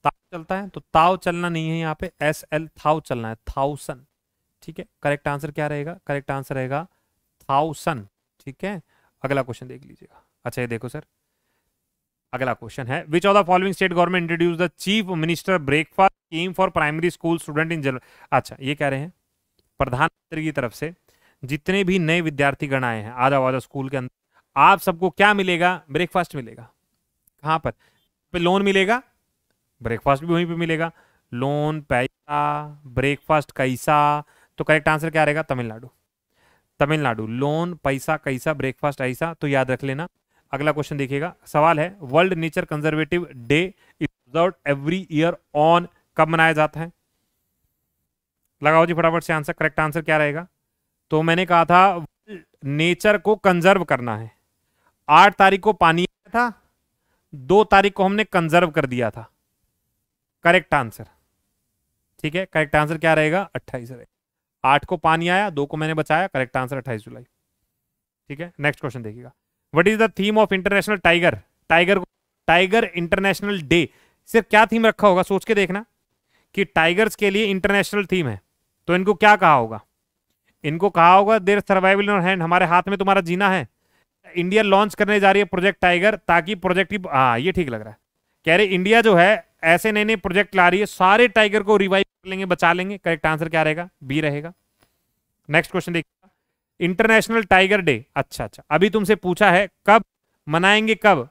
ताव चलता है तो ताव चलना नहीं है यहाँ पे एस एल थाव चलना है थाउसन ठीक है करेक्ट आंसर क्या रहेगा करेक्ट आंसर रहेगा थाउसन ठीक है अगला क्वेश्चन देख लीजिएगा अच्छा ये देखो सर अगला क्वेश्चन है which of the following state government introduce the chief minister breakfast scheme for primary school student in general अच्छा ये कह रहे हैं प्रधानमंत्री की तरफ से जितने भी नए विद्यार्थी गण आए हैं आधा वाजा स्कूल के अंदर आप सबको क्या मिलेगा ब्रेकफास्ट मिलेगा कहां पर पे लोन मिलेगा ब्रेकफास्ट भी वहीं पे मिलेगा लोन पैसा ब्रेकफास्ट कैसा तो करेक्ट आंसर क्या रहेगा तमिलनाडु तमिलनाडु लोन पैसा कैसा ब्रेकफास्ट ऐसा तो याद रख लेना अगला क्वेश्चन देखिएगा सवाल है world nature conservative day is every year on कब मनाया जाता है लगाओ जी फटाफट से आंसर करेक्ट आंसर क्या रहेगा तो मैंने कहा था नेचर को कंजर्व करना है आठ तारीख को पानी आया था दो तारीख को हमने कंजर्व कर दिया था करेक्ट आंसर ठीक है करेक्ट आंसर क्या रहेगा अट्ठाईस आठ को पानी आया दो को मैंने बचाया करेक्ट आंसर अट्ठाईस जुलाई ठीक है नेक्स्ट क्वेश्चन देखिएगा what is the theme of international tiger tiger tiger international day सिर्फ क्या थीम रखा होगा सोच के देखना कि टाइगर्स के लिए इंटरनेशनल थीम है तो इनको क्या कहा होगा इनको कहा होगा देर सर्वाइवल इन हैंड हमारे हाथ में तुम्हारा जीना है इंडिया लॉन्च करने जा रही है प्रोजेक्ट टाइगर ताकि प्रोजेक्ट की हाँ ये ठीक लग रहा है कह रहे इंडिया जो है ऐसे नए नए प्रोजेक्ट ला रही है सारे टाइगर को रिवाइव कर लेंगे बचा लेंगे करेक्ट आंसर क्या रहेगा बी रहेगा नेक्स्ट क्वेश्चन देखिए इंटरनेशनल टाइगर डे अच्छा अच्छा अभी तुमसे पूछा है कब मनाएंगे कब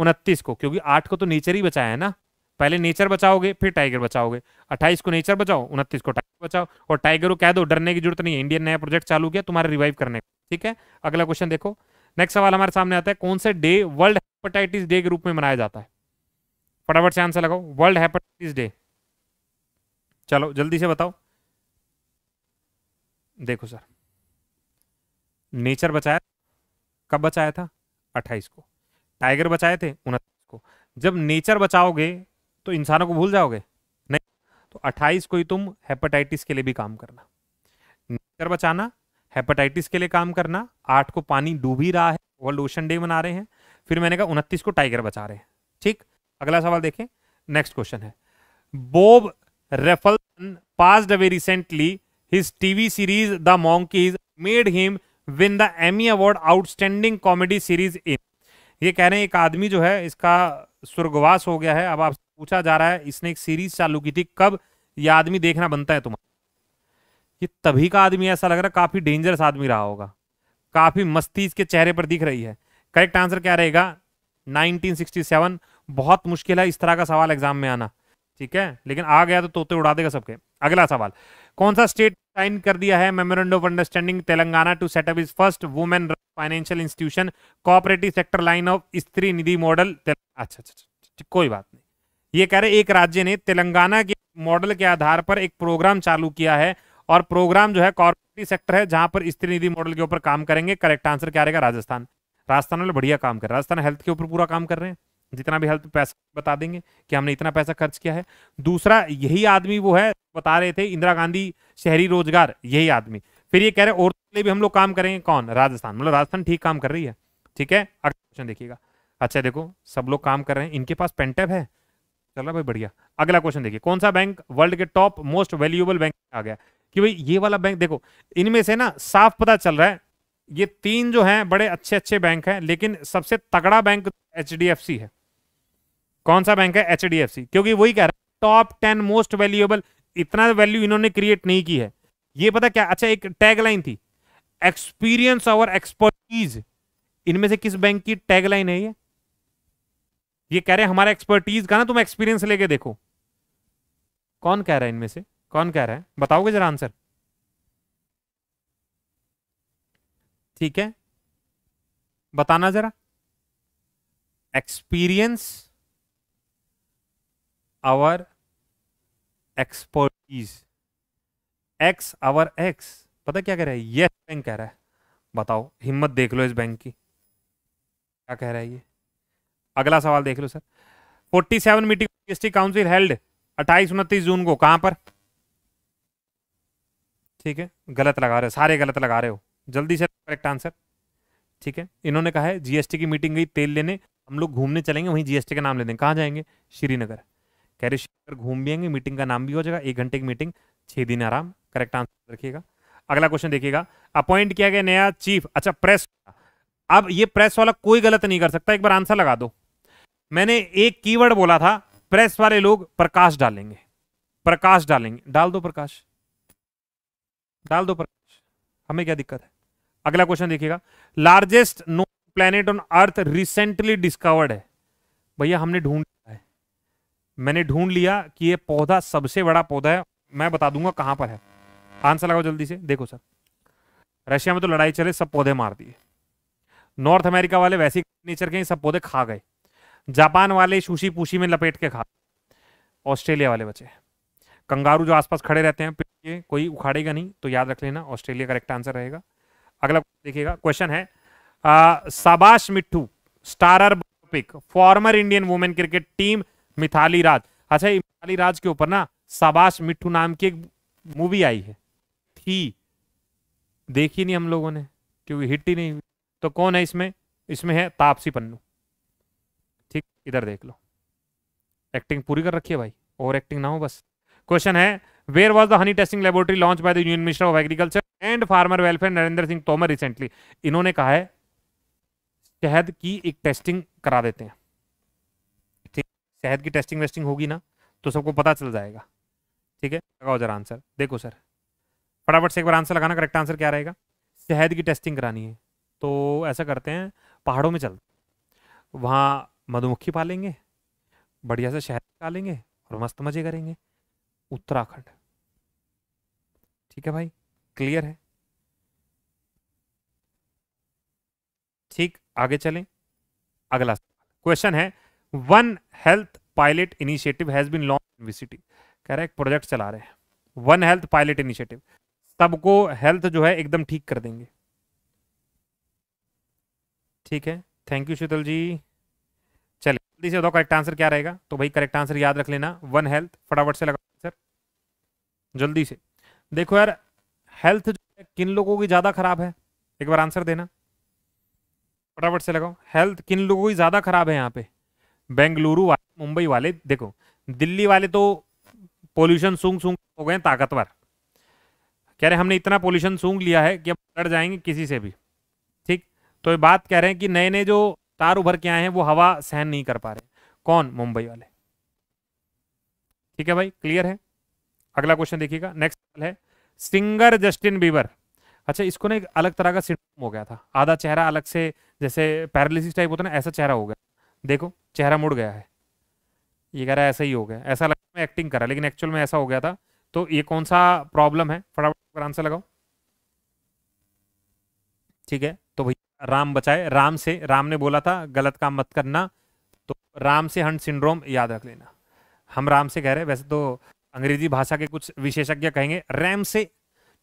उनतीस को क्योंकि आठ को तो नेचर ही बचाया है ना पहले नेचर बचाओगे फिर टाइगर बचाओगे अट्ठाईस को नेचर बचाओ उनतीस को टाइगर बचाओ और टाइगर को कह दो डरने की जरूरत नहीं है इंडियन नया प्रोजेक्ट चालू किया तुम्हारे रिवाइव करने का ठीक है अगला क्वेश्चन देखो नेक्स्ट सवाल हमारे सामने आता है कौन से डे वर्ल्ड हेपेटाइटिस डे के रूप में मनाया जाता है फटाफट से आंसर लगाओ वर्ल्ड हेपेटाइटिस डे चलो जल्दी से बताओ देखो सर नेचर बचाया कब बचाया था 28 को टाइगर बचाए थे उनतीस को जब नेचर बचाओगे तो इंसानों को भूल जाओगे नहीं तो 28 को ही तुम हेपेटाइटिस के लिए भी काम करना नेचर बचाना हेपेटाइटिस के लिए काम करना आठ को पानी डूब ही रहा है वर्ल्ड ओशन डे मना रहे हैं फिर मैंने कहा उनतीस को टाइगर बचा रहे हैं ठीक अगला सवाल देखें नेक्स्ट क्वेश्चन है Bob Rafelson pass away recently his TV series the Monkeys made him win the Emmy award outstanding comedy series in ये कह रहे हैं एक आदमी जो है इसका स्वर्गवास हो गया है अब आपसे पूछा जा रहा है इसने एक सीरीज चालू की थी कब यह आदमी देखना बनता है तुम्हारा ये तभी का आदमी ऐसा लग रहा है काफी डेंजरस आदमी रहा होगा काफी मस्ती के चेहरे पर दिख रही है करेक्ट आंसर क्या रहेगा 1967 बहुत मुश्किल है इस तरह का सवाल एग्जाम में आना ठीक है लेकिन आ गया तो तोते उड़ा देगा सबके अगला सवाल कौन सा स्टेट साइन कर दिया है memorandum of understanding Telangana to set up is first women financial institution cooperative sector line of Stree Nidhi model अच्छा अच्छा, अच्छा, अच्छा कोई बात नहीं ये कह रहे एक राज्य ने तेलंगाना के मॉडल के आधार पर एक प्रोग्राम चालू किया है और प्रोग्राम जो है कॉर्पोरेट सेक्टर है जहां पर स्त्री निधि मॉडल के ऊपर काम करेंगे करेक्ट आंसर क्या रहेगा राजस्थान राजस्थान वाले बढ़िया काम कर राजस्थान हेल्थ के ऊपर पूरा काम कर रहे हैं जितना भी हेल्थ पैसा बता देंगे कि हमने इतना पैसा खर्च किया है दूसरा यही आदमी वो है बता रहे थे इंदिरा गांधी शहरी रोजगार यही आदमी फिर ये कह रहे हैं औरतों के लिए भी हम लोग काम करेंगे कौन राजस्थान मतलब राजस्थान ठीक काम कर रही है ठीक है अगला क्वेश्चन देखिएगा अच्छा देखो सब लोग काम कर रहे हैं इनके पास पेंटेप है चलो भाई बढ़िया अगला क्वेश्चन देखिए कौन सा बैंक वर्ल्ड के टॉप मोस्ट वैल्यूएबल बैंक आ गया कि भाई ये वाला बैंक देखो इनमें से ना साफ पता चल रहा है ये तीन जो हैं बड़े अच्छे अच्छे बैंक हैं लेकिन सबसे तगड़ा बैंक एच है कौन सा बैंक है एच क्योंकि वही कह रहा है टॉप टेन मोस्ट वैल्यूएबल इतना वैल्यू इन्होंने क्रिएट नहीं की है ये पता क्या अच्छा एक टैगलाइन थी एक्सपीरियंस और एक्सपर्टीज इनमें से किस बैंक की टैगलाइन है ये ये कह रहे हैं हमारा एक्सपर्टीज का ना तुम एक्सपीरियंस लेके देखो कौन कह रहा है इनमें से कौन कह रहा है बताओगे जरा आंसर ठीक है बताना जरा experience our expertise ex our ex पता क्या कह रहा है यस बैंक कह रहा है बताओ हिम्मत देख लो इस बैंक की क्या कह रहा है ये अगला सवाल देख लो सर 47 मीटिंग काउंसिल हेल्ड 28 उनतीस जून को कहां पर ठीक है गलत लगा रहे हो सारे गलत लगा रहे हो जल्दी से करेक्ट आंसर ठीक है इन्होंने कहा है जीएसटी की मीटिंग गई तेल लेने हम लोग घूमने चलेंगे वहीं जीएसटी का नाम ले देंगे कहाँ जाएंगे श्रीनगर कह रहे श्रीनगर घूम भी आएंगे मीटिंग का नाम भी हो जाएगा एक घंटे की मीटिंग छः दिन आराम करेक्ट आंसर रखिएगा अगला क्वेश्चन देखिएगा अपॉइंट किया गया नया चीफ अच्छा प्रेस अब ये प्रेस वाला कोई गलत नहीं कर सकता एक बार आंसर लगा दो मैंने एक कीवर्ड बोला था प्रेस वाले लोग प्रकाश डालेंगे प्रकाश डालेंगे डाल दो प्रकाश डाल दो प्रकाश हमें क्या दिक्कत है अगला क्वेश्चन देखिएगा largest no planet on earth recently discovered है भैया हमने ढूंढ लिया है मैंने ढूंढ लिया कि ये पौधा सबसे बड़ा पौधा है मैं बता दूंगा कहां पर है आंसर लगाओ जल्दी से देखो सर रशिया में तो लड़ाई चले सब पौधे मार दिए नॉर्थ अमेरिका वाले वैसे नेचर के सब पौधे खा गए जापान वाले शूशी पूशी में लपेट के खा ऑस्ट्रेलिया वाले बचे कंगारू जो आसपास खड़े रहते हैं देखिए कोई उखाड़ेगा नहीं तो याद रख लेना ऑस्ट्रेलिया करेक्ट आंसर रहेगा अगला देखिएगा क्वेश्चन है ah, Shabaash Mithu starrer biopic former Indian women cricket team Mithali Raj अच्छा मिथाली राज के ऊपर ना साबाश मिट्टू नाम की एक मूवी आई है थी देखी नहीं हम लोगों ने क्योंकि हिट ही नहीं तो कौन है इसमें इसमें है तापसी पन्नू ठीक इधर देख लो एक्टिंग पूरी कर रखी है भाई ओवर एक्टिंग ना हो बस क्वेश्चन है where was the honey testing laboratory launch by the union minister of agriculture and farmer welfare Narendra Singh Tomar recently इन्होंने कहा है शहद की एक टेस्टिंग करा देते हैं ठीक शहद की टेस्टिंग वेस्टिंग होगी ना तो सबको पता चल जाएगा ठीक है लगाओ जरा आंसर देखो सर फटाफट से एक बार आंसर लगाना करेक्ट आंसर क्या रहेगा शहद की टेस्टिंग करानी है तो ऐसा करते हैं पहाड़ों में चल वहाँ मधुमक्खी पालेंगे बढ़िया से शहद निकालेंगे और मस्त मजे करेंगे उत्तराखंड ठीक है भाई क्लियर है ठीक आगे चलें अगला क्वेश्चन है one health pilot initiative has been launch विसिटी कह रहा है एक प्रोजेक्ट चला रहे हैं वन हेल्थ पायलट इनिशिएटिव सबको हेल्थ जो है एकदम ठीक कर देंगे ठीक है थैंक यू शीतल जी चलिए जल्दी से बताओ करेक्ट आंसर क्या रहेगा तो भाई करेक्ट आंसर याद रख लेना वन हेल्थ फटाफट से लगा जल्दी से देखो यार हेल्थ किन लोगों की ज़्यादा खराब है एक बार आंसर देना फटाफट से लगाओ हेल्थ किन लोगों की ज़्यादा खराब है यहाँ पे बेंगलुरु वाले मुंबई वाले देखो दिल्ली वाले तो पोल्यूशन सूंघ सूंघ हो गए ताकतवर कह रहे हमने इतना पोल्यूशन सूंघ लिया है कि अब लड़ जाएंगे किसी से भी ठीक तो ये बात कह रहे हैं कि नए नए जो तार उभर के आए हैं वो हवा सहन नहीं कर पा रहे कौन मुंबई वाले ठीक है भाई क्लियर है अगला क्वेश्चन देखिएगा नेक्स्ट है सिंगर जस्टिन बीबर अच्छा इसको ना एक अलग तरह का सिंड्रोम हो गया था आधा चेहरा अलग से जैसे पैरालिसिस टाइप होता है ना ऐसा चेहरा हो गया देखो चेहरा मुड़ गया है ये कह रहा है ऐसा ही हो गया ऐसा लग मैं एक्टिंग करा लेकिन एक्चुअल में ऐसा हो गया था तो ये कौन सा प्रॉब्लम है फटाफट आंसर लगाओ ठीक है तो भैया राम बचाए राम से राम ने बोला था गलत काम मत करना तो राम से हंड सिंड्रोम याद रख लेना हम राम से कह रहे वैसे तो अंग्रेजी भाषा के कुछ विशेषज्ञ कहेंगे रैम से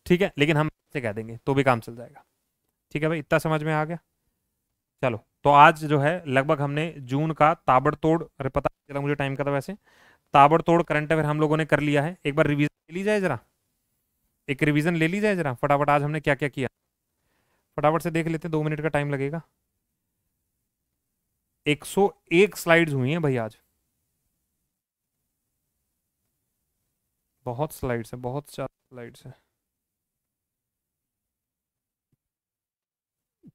ठीक है लेकिन हम से कह देंगे तो भी काम चल जाएगा ठीक है भाई इतना समझ में आ गया चलो तो आज जो है लगभग हमने जून का ताबड़तोड़ पता चला मुझे टाइम का था तो वैसे ताबड़तोड़ करंट अफेयर हम लोगों ने कर लिया है एक बार रिवीजन ले ली जाए जरा एक रिवीजन ले ली जाए जरा फटाफट आज हमने क्या क्या किया फटाफट से देख लेते हैं दो मिनट का टाइम लगेगा 101 स्लाइड्स हुई हैं भाई आज बहुत स्लाइड्स हैं बहुत ज़्यादा स्लाइड्स हैं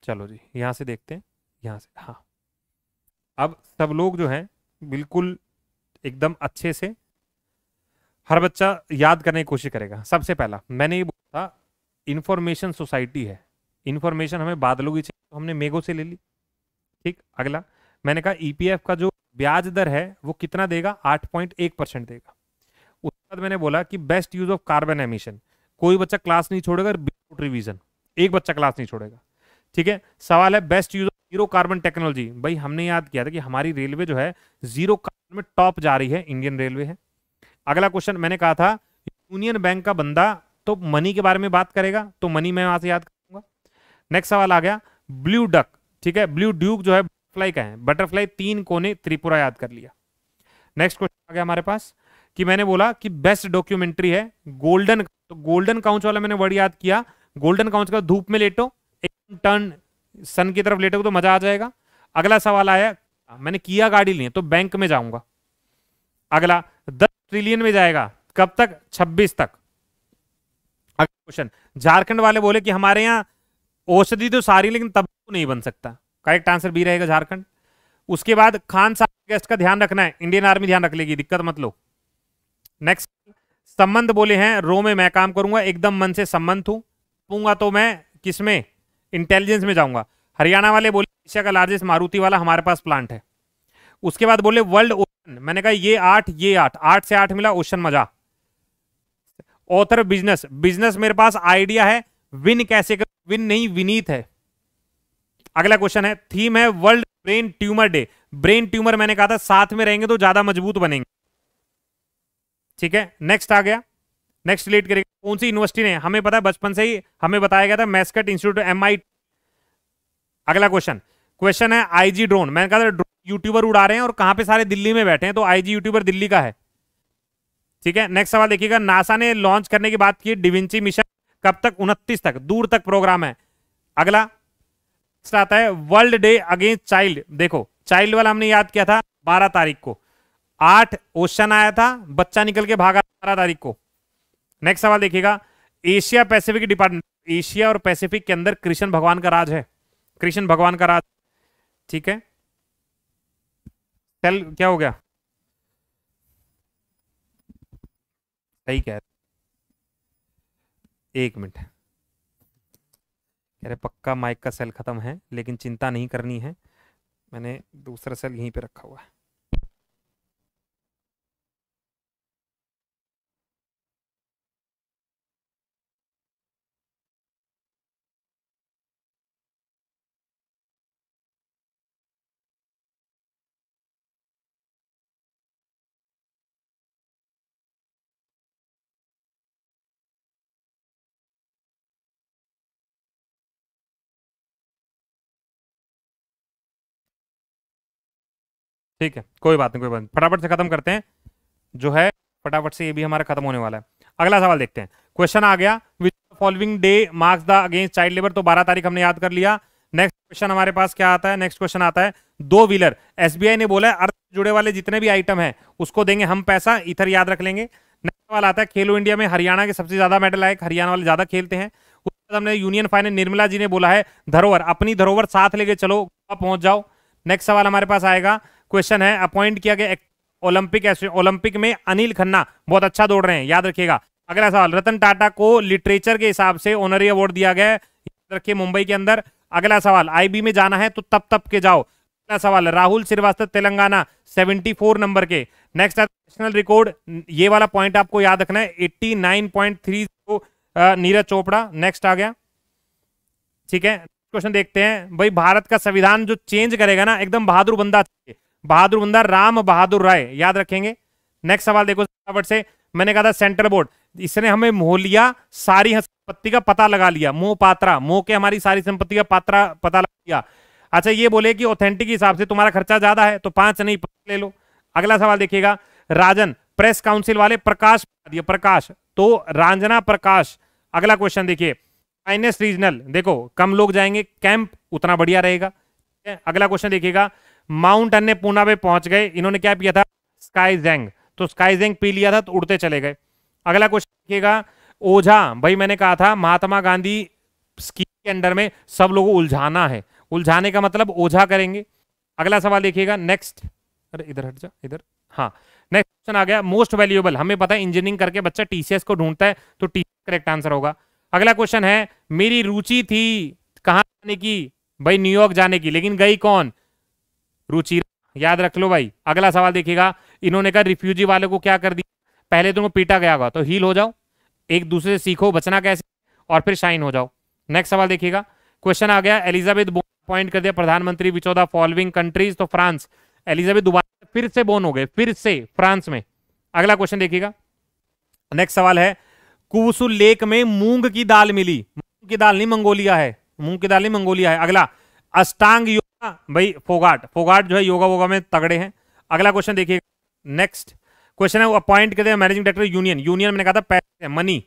चलो जी यहाँ से देखते हैं यहाँ से हाँ अब सब लोग जो हैं बिल्कुल एकदम अच्छे से हर बच्चा याद करने की कोशिश करेगा सबसे पहला मैंने ये बोला था इंफॉर्मेशन सोसाइटी है इन्फॉर्मेशन हमें बादलों की चाहिए तो हमने मेघों से ले ली ठीक अगला मैंने कहा ईपीएफ e का जो ब्याज दर है वो कितना देगा एक परसेंट देगा उसके बाद मैंने बोला कि best use of carbon emission कोई बच्चा क्लास नहीं छोड़ेगा विदाउट रिविजन एक बच्चा क्लास नहीं छोड़ेगा ठीक है सवाल है best use of zero carbon technology भाई हमने याद किया था कि हमारी रेलवे जो है जीरो कार्बन में टॉप जा रही है इंडियन रेलवे है अगला क्वेश्चन मैंने कहा था यूनियन बैंक का बंदा तो मनी के बारे में बात करेगा तो मनी मैं वहां से याद करूंगा नेक्स्ट सवाल आ गया ब्लू डक ठीक है ब्लू ड्यूक जो है बटरफ्लाई का है बटरफ्लाई तीन कोने त्रिपुरा याद कर लिया नेक्स्ट क्वेश्चन आ गया हमारे पास कि मैंने बोला कि बेस्ट डॉक्यूमेंट्री है गोल्डन तो गोल्डन काउंस वाला मैंने वर्ड याद किया गोल्डन काउंस का धूप में लेटो एकदम टर्न सन की तरफ लेटो तो मजा आ जाएगा अगला सवाल आया मैंने किया गाड़ी लिए तो बैंक में जाऊंगा अगला दस ट्रिलियन में जाएगा कब तक छब्बीस तक अगला क्वेश्चन झारखंड वाले बोले कि हमारे यहाँ औषधि तो सारी लेकिन तब तो नहीं बन सकता करेक्ट आंसर भी रहेगा झारखंड उसके बाद खान साहब गेस्ट का ध्यान रखना है इंडियन आर्मी ध्यान रख लेगी दिक्कत मत लो नेक्स्ट संबंध बोले हैं रो में मैं काम करूंगा एकदम मन से संबंध हूं पूंगा तो मैं किसमें इंटेलिजेंस में जाऊंगा हरियाणा वाले बोले एशिया का लार्जेस्ट मारुति वाला हमारे पास प्लांट है उसके बाद बोले वर्ल्ड ओशन मैंने कहा ये आठ ये आठ आठ से आठ मिला ओशन मजा ऑथर बिजनेस बिजनेस मेरे पास आइडिया है विन कैसे कर विन नहीं विनीत है अगला क्वेश्चन है थीम है world brain tumour day brain tumour मैंने कहा था साथ में रहेंगे तो ज्यादा मजबूत बनेंगे ठीक है नेक्स्ट आ गया नेक्स्ट रिलेट करेगा कौन सी यूनिवर्सिटी ने हमें पता है बचपन से ही हमें बताया गया था मैस्कट इंस्टीट्यूट एम आई अगला क्वेश्चन क्वेश्चन है आईजी ड्रोन मैंने कहा था यूट्यूबर उड़ा रहे हैं और कहां पे सारे दिल्ली में बैठे हैं तो आईजी यूट्यूबर दिल्ली का है ठीक है नेक्स्ट सवाल देखिएगा नासा ने लॉन्च करने की बात की डिविंची मिशन कब तक उनतीस तक दूर तक प्रोग्राम है अगला आता है वर्ल्ड डे अगेंस्ट चाइल्ड देखो चाइल्ड वाला हमने याद किया था बारह तारीख को आठ ओशन आया था बच्चा निकल के भागा बारह तारीख को नेक्स्ट सवाल देखिएगा एशिया पैसिफिक डिपार्टमेंट एशिया और पैसिफिक के अंदर कृष्ण भगवान का राज है कृष्ण भगवान का राज ठीक है चल क्या हो गया सही कह रहे एक मिनट अरे पक्का माइक का सेल खत्म है लेकिन चिंता नहीं करनी है मैंने दूसरा सेल यहीं पे रखा हुआ है ठीक है कोई बात नहीं कोई बात नहीं फटाफट से खत्म करते हैं जो है फटाफट से ये भी हमारा खत्म होने वाला है अगला सवाल देखते हैं क्वेश्चन आ गया which following day marks the against child labour तो बारह तारीख हमने याद कर लिया नेक्स्ट क्वेश्चन हमारे पास क्या आता है नेक्स्ट क्वेश्चन आता है दो व्हीलर एसबीआई ने बोला है अर्थ जुड़े वाले जितने भी आइटम है उसको देंगे हम पैसा इधर याद रख लेंगे नेक्स्ट सवाल आता है खेलो इंडिया में हरियाणा के सबसे ज्यादा मेडल आए हरियाणा वाले ज्यादा खेलते हैं उसके बाद हमने यूनियन फाइनेंस निर्मला जी ने बोला है धरोवर अपनी धरोवर साथ लेके चलो पहुंच जाओ नेक्स्ट सवाल हमारे पास आएगा क्वेश्चन है अपॉइंट किया गया ओलंपिक ओलंपिक में अनिल खन्ना बहुत अच्छा दौड़ रहे हैं याद रखिएगा अगला सवाल रतन टाटा को लिटरेचर के हिसाब से ऑनरी अवार्ड दिया गया याद रखिए मुंबई के अंदर अगला सवाल आईबी में जाना है तो तब तब के जाओ अगला सवाल राहुल श्रीवास्तव तेलंगाना 74 नंबर के नेक्स्ट नेशनल रिकॉर्ड ये वाला पॉइंट आपको याद रखना है एट्टी नीरज चोपड़ा नेक्स्ट आ गया ठीक है क्वेश्चन देखते हैं भाई भारत का संविधान जो चेंज करेगा ना एकदम बहादुर बंदा चाहिए बहादुर बंदा राम बहादुर राय याद रखेंगे नेक्स्ट सवाल देखो फटाफट से मैंने कहा था सेंटर बोर्ड इसने हमें मोह लिया सारी संपत्ति का पता लगा लिया मोह पात्रा मोह के हमारी सारी संपत्ति का पात्रा पता लगा लिया अच्छा ये बोले कि ऑथेंटिक हिसाब से तुम्हारा खर्चा ज्यादा है तो पांच नहीं पांच ले लो अगला सवाल देखिएगा राजन प्रेस काउंसिल वाले प्रकाश प्रकाश तो रांजना प्रकाश अगला क्वेश्चन देखिए फाइनेंस रीजनल देखो कम लोग जाएंगे कैंप उतना बढ़िया रहेगा अगला क्वेश्चन देखिएगा माउंट अन्य पूना पे पहुंच गए इन्होंने क्या पिया था स्काई जेंग तो स्काई जेंग पी लिया था तो उड़ते चले गए अगला क्वेश्चन देखिएगा ओझा भाई मैंने कहा था महात्मा गांधी स्कीम के अंडर में सब लोगों को उलझाना है उलझाने का मतलब ओझा करेंगे अगला सवाल देखिएगा नेक्स्ट अरे इधर हट जा इधर हाँ नेक्स्ट क्वेश्चन आ गया मोस्ट वैल्यूएबल हमें पता है इंजीनियरिंग करके बच्चा टीसीएस को ढूंढता है तो टीसीएस करेक्ट आंसर होगा अगला क्वेश्चन है मेरी रुचि थी कहाँ जाने की भाई न्यूयॉर्क जाने की लेकिन गई कौन रुचि याद रख लो भाई अगला सवाल देखिएगा इन्होंने कहा रिफ्यूजी वाले को क्या कर दिया पहले तुमको पीटा गया होगा तो हील हो जाओ एक दूसरे से सीखो बचना कैसे और फिर शाइन हो जाओ नेक्स्ट सवाल देखिएगा क्वेश्चन आ गया एलिजाबेथ बोन अपॉइंट कर दिया प्रधानमंत्री which of the following countries तो फ्रांस एलिजाबेथ दोबारा फिर से बोन हो गए फिर से फ्रांस में अगला क्वेश्चन देखिएगा नेक्स्ट सवाल है कुसु लेक में मूंग की दाल मिली मूंग की दाल नहीं मंगोलिया है मूंग की दाल नहीं मंगोलिया है अगला अष्टांग योग हाँ भाई फोगाट फोगाट जो है योगा वोगा में तगड़े हैं अगला क्वेश्चन देखिए नेक्स्ट क्वेश्चन है अपॉइंट करते हैं मैनेजिंग डायरेक्टर यूनियन यूनियन मैंने कहा था मनी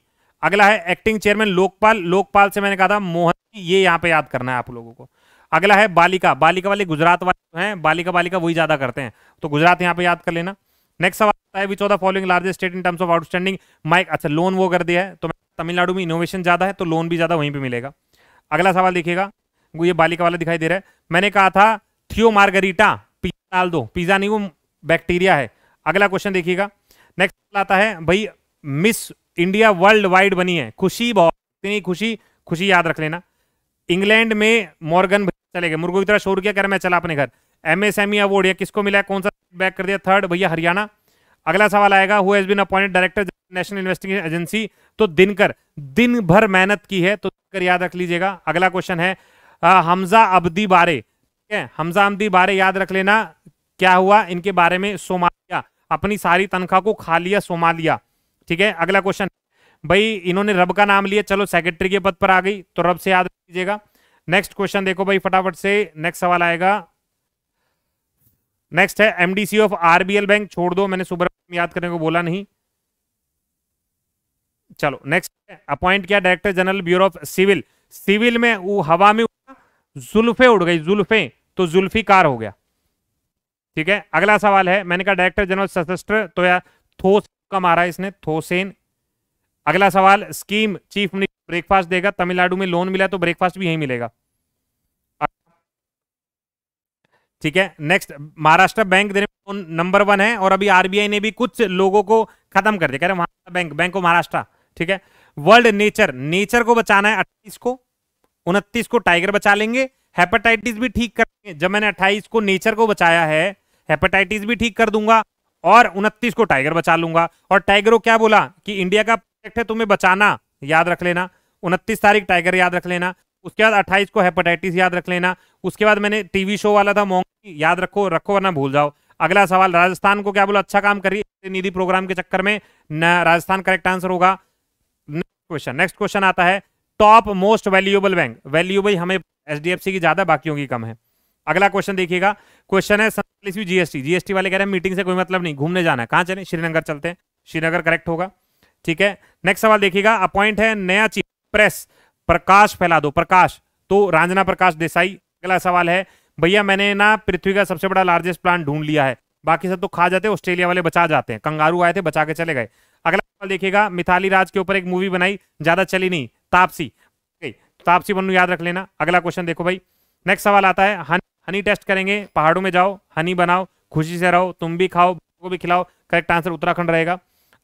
अगला है एक्टिंग चेयरमैन लोकपाल लोकपाल से मैंने कहा था मोहन ये यहाँ पे याद करना है आप लोगों को अगला है बालिका बालिका वाले गुजरात वाले हैं बालिका बालिका वही ज्यादा करते हैं तो गुजरात यहाँ पे याद कर लेना नेक्स्ट सवाल आता है which of the following largest state in terms of outstanding micro अच्छा लोन वो कर दिया है तो तमिलनाडु में इनोवेशन ज्यादा है तो लोन भी ज्यादा वहीं पर मिलेगा अगला सवाल देखिएगा वो ये बालिका वाला दिखाई दे रहा है मैंने कहा था थियो मार्गरीटा पिज्जा डाल दो पिज्जा नहीं वो बैक्टीरिया है अगला क्वेश्चन देखिएगा नेक्स्ट आता है भाई मिस इंडिया वर्ल्ड वाइड बनी है खुशी बहुत इतनी खुशी खुशी याद रख लेना इंग्लैंड में मॉर्गन चले गए मुर्गो की तरह शोर किया कर मैं चला अपने घर एमएसएमई अवार्ड या किसको मिला कौन सा बैक कर दिया थर्ड भैया हरियाणा अगला सवाल आएगा who has been appointed director national investigation agency तो दिनकर दिन भर मेहनत की है तो याद रख लीजिएगा अगला क्वेश्चन है हमजा अब्दी बारे ठीक है हमजा अब्दी बारे याद रख लेना क्या हुआ इनके बारे में सोमालिया अपनी सारी तनख्वाह को खा लिया सोमालिया ठीक है अगला क्वेश्चन भाई इन्होंने रब का नाम लिया चलो सेक्रेटरी के पद पर आ गई तो रब से याद कीजिएगा नेक्स्ट क्वेश्चन देखो भाई फटाफट से नेक्स्ट सवाल आएगा नेक्स्ट है एमडीसी ऑफ आरबीएल बैंक छोड़ दो मैंने सुबह याद करने को बोला नहीं चलो नेक्स्ट अपॉइंट किया director general bureau of civil civil में वो हवा में जुल्फे उड़ गई जुल्फे तो जुल्फीकार हो गया ठीक है अगला सवाल है मैंने कहा डायरेक्टर जनरल सशस्त्र तो यार थोस का मारा इसने थोसेन अगला सवाल स्कीम चीफ मिनिस्टर ब्रेकफास्ट देगा तमिलनाडु में लोन मिला तो ब्रेकफास्ट भी यही मिलेगा ठीक है नेक्स्ट महाराष्ट्र बैंक देने में नंबर वन है और अभी आरबीआई ने भी कुछ लोगों को खत्म कर दिया कह रहे Maharashtra bank bank of Maharashtra ठीक है वर्ल्ड नेचर नेचर को बचाना है अट्ठाईस को उनतीस को टाइगर बचा लेंगे हेपेटाइटिस भी ठीक कर लेंगे जब मैंने अट्ठाईस को नेचर को बचाया है हेपेटाइटिस भी ठीक कर दूंगा और उनतीस को टाइगर बचा लूंगा और टाइगर को क्या बोला कि इंडिया का प्रोजेक्ट है तुम्हें बचाना याद रख लेना उनतीस तारीख टाइगर याद रख लेना उसके बाद अट्ठाईस को हेपेटाइटिस याद रख लेना उसके बाद मैंने टीवी शो वाला था मोंगी याद रखो रखो वरना भूल जाओ अगला सवाल राजस्थान को क्या बोला अच्छा काम करिए निधि प्रोग्राम के चक्कर में राजस्थान करेक्ट आंसर होगा नेक्स्ट क्वेश्चन नेक्स्ट क्वेश्चन आता है top most valuable bank valuable हमें एचडीएफसी की ज्यादा बाकियों की कम है अगला क्वेश्चन देखिएगा क्वेश्चन है सैतालीसवीं जीएसटी जीएसटी वाले कह रहे हैं मीटिंग से कोई मतलब नहीं घूमने जाना है कहां चले श्रीनगर चलते हैं श्रीनगर करेक्ट होगा ठीक है नेक्स्ट सवाल देखिएगा अपॉइंट है नया चीफ प्रेस प्रकाश फैला दो प्रकाश तो रांजना प्रकाश देसाई अगला सवाल है भैया मैंने ना पृथ्वी का सबसे बड़ा लार्जेस्ट प्लांट ढूंढ लिया है बाकी सब तो खा जाते हैं ऑस्ट्रेलिया वाले बचा जाते हैं कंगारू आए थे बचा के चले गए अगला सवाल देखिएगा मिथाली राज के ऊपर एक मूवी बनाई ज्यादा चली नहीं तापसी तापसी बनू याद रख लेना अगला क्वेश्चन देखो भाई नेक्स्ट सवाल आता है हनी, हनी टेस्ट करेंगे पहाड़ों में जाओ हनी बनाओ खुशी से रहो तुम भी खाओ को भी खिलाओ करेक्ट आंसर उत्तराखंड रहेगा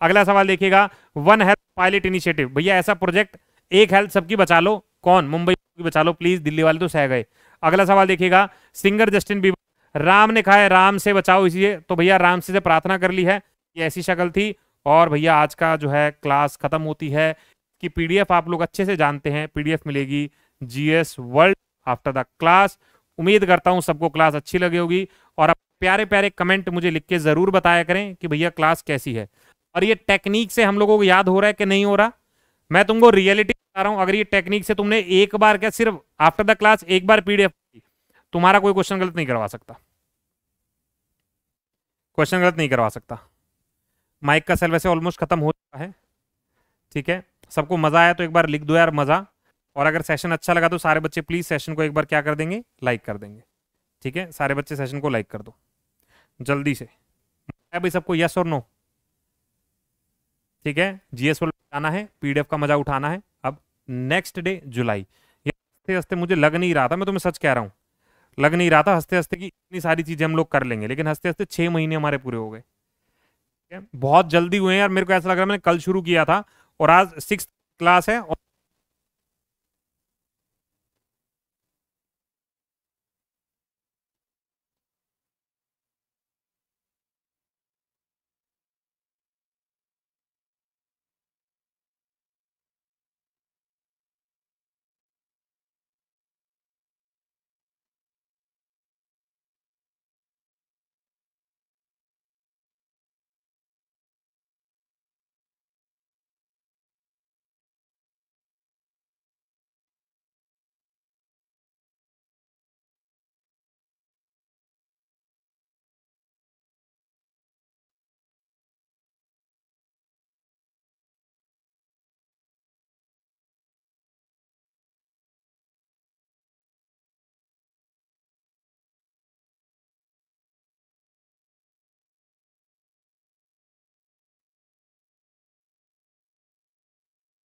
अगला सवाल देखिएगा वन हेल्थ पायलट इनिशिएटिव भैया ऐसा प्रोजेक्ट एक हेल्थ सबकी बचा लो कौन मुंबई की बचा लो प्लीज दिल्ली वाले तो सह गए अगला सवाल देखिएगा सिंगर जस्टिन बीबर राम ने कहा है राम से बचाओ इसलिए तो भैया राम से प्रार्थना कर ली है ये ऐसी शक्ल थी और भैया आज का जो है क्लास खत्म होती है की पीडीएफ आप लोग अच्छे से जानते हैं पीडीएफ मिलेगी GS world after the class उम्मीद करता हूँ सबको क्लास अच्छी लगी होगी और आप प्यारे प्यारे कमेंट मुझे लिख के ज़रूर बताया करें कि भैया क्लास कैसी है और ये टेक्निक से हम लोगों को याद हो रहा है कि नहीं हो रहा मैं तुमको रियलिटी बता रहा हूं अगर ये टेक्निक से तुमने एक बार क्या सिर्फ आफ्टर द क्लास एक बार पीडीएफ तुम्हारा कोई क्वेश्चन गलत नहीं करवा सकता क्वेश्चन गलत नहीं करवा सकता माइक का सेल वैसे ऑलमोस्ट खत्म हो चुका है ठीक है सबको मजा आया तो एक बार लिख दो यार मजा और अगर सेशन अच्छा लगा तो सारे बच्चे प्लीज सेशन को एक बार क्या कर देंगे लाइक कर देंगे ठीक है सारे बच्चे सेशन को लाइक कर दो जल्दी से भाई सबको यस और नो ठीक है जीएस आना है पीडीएफ का मजा उठाना है अब नेक्स्ट डे जुलाई हंसते हंसते मुझे लग नहीं रहा था मैं तुम्हें सच कह रहा हूं लग नहीं रहा था हंसते हंसते कि इतनी सारी चीज़ें हम लोग कर लेंगे लेकिन हंसते हंसते छह महीने हमारे पूरे हो गए बहुत जल्दी हुए हैं यार मेरे को ऐसा लग रहा है मैंने कल शुरू किया था और आज सिक्स क्लास है और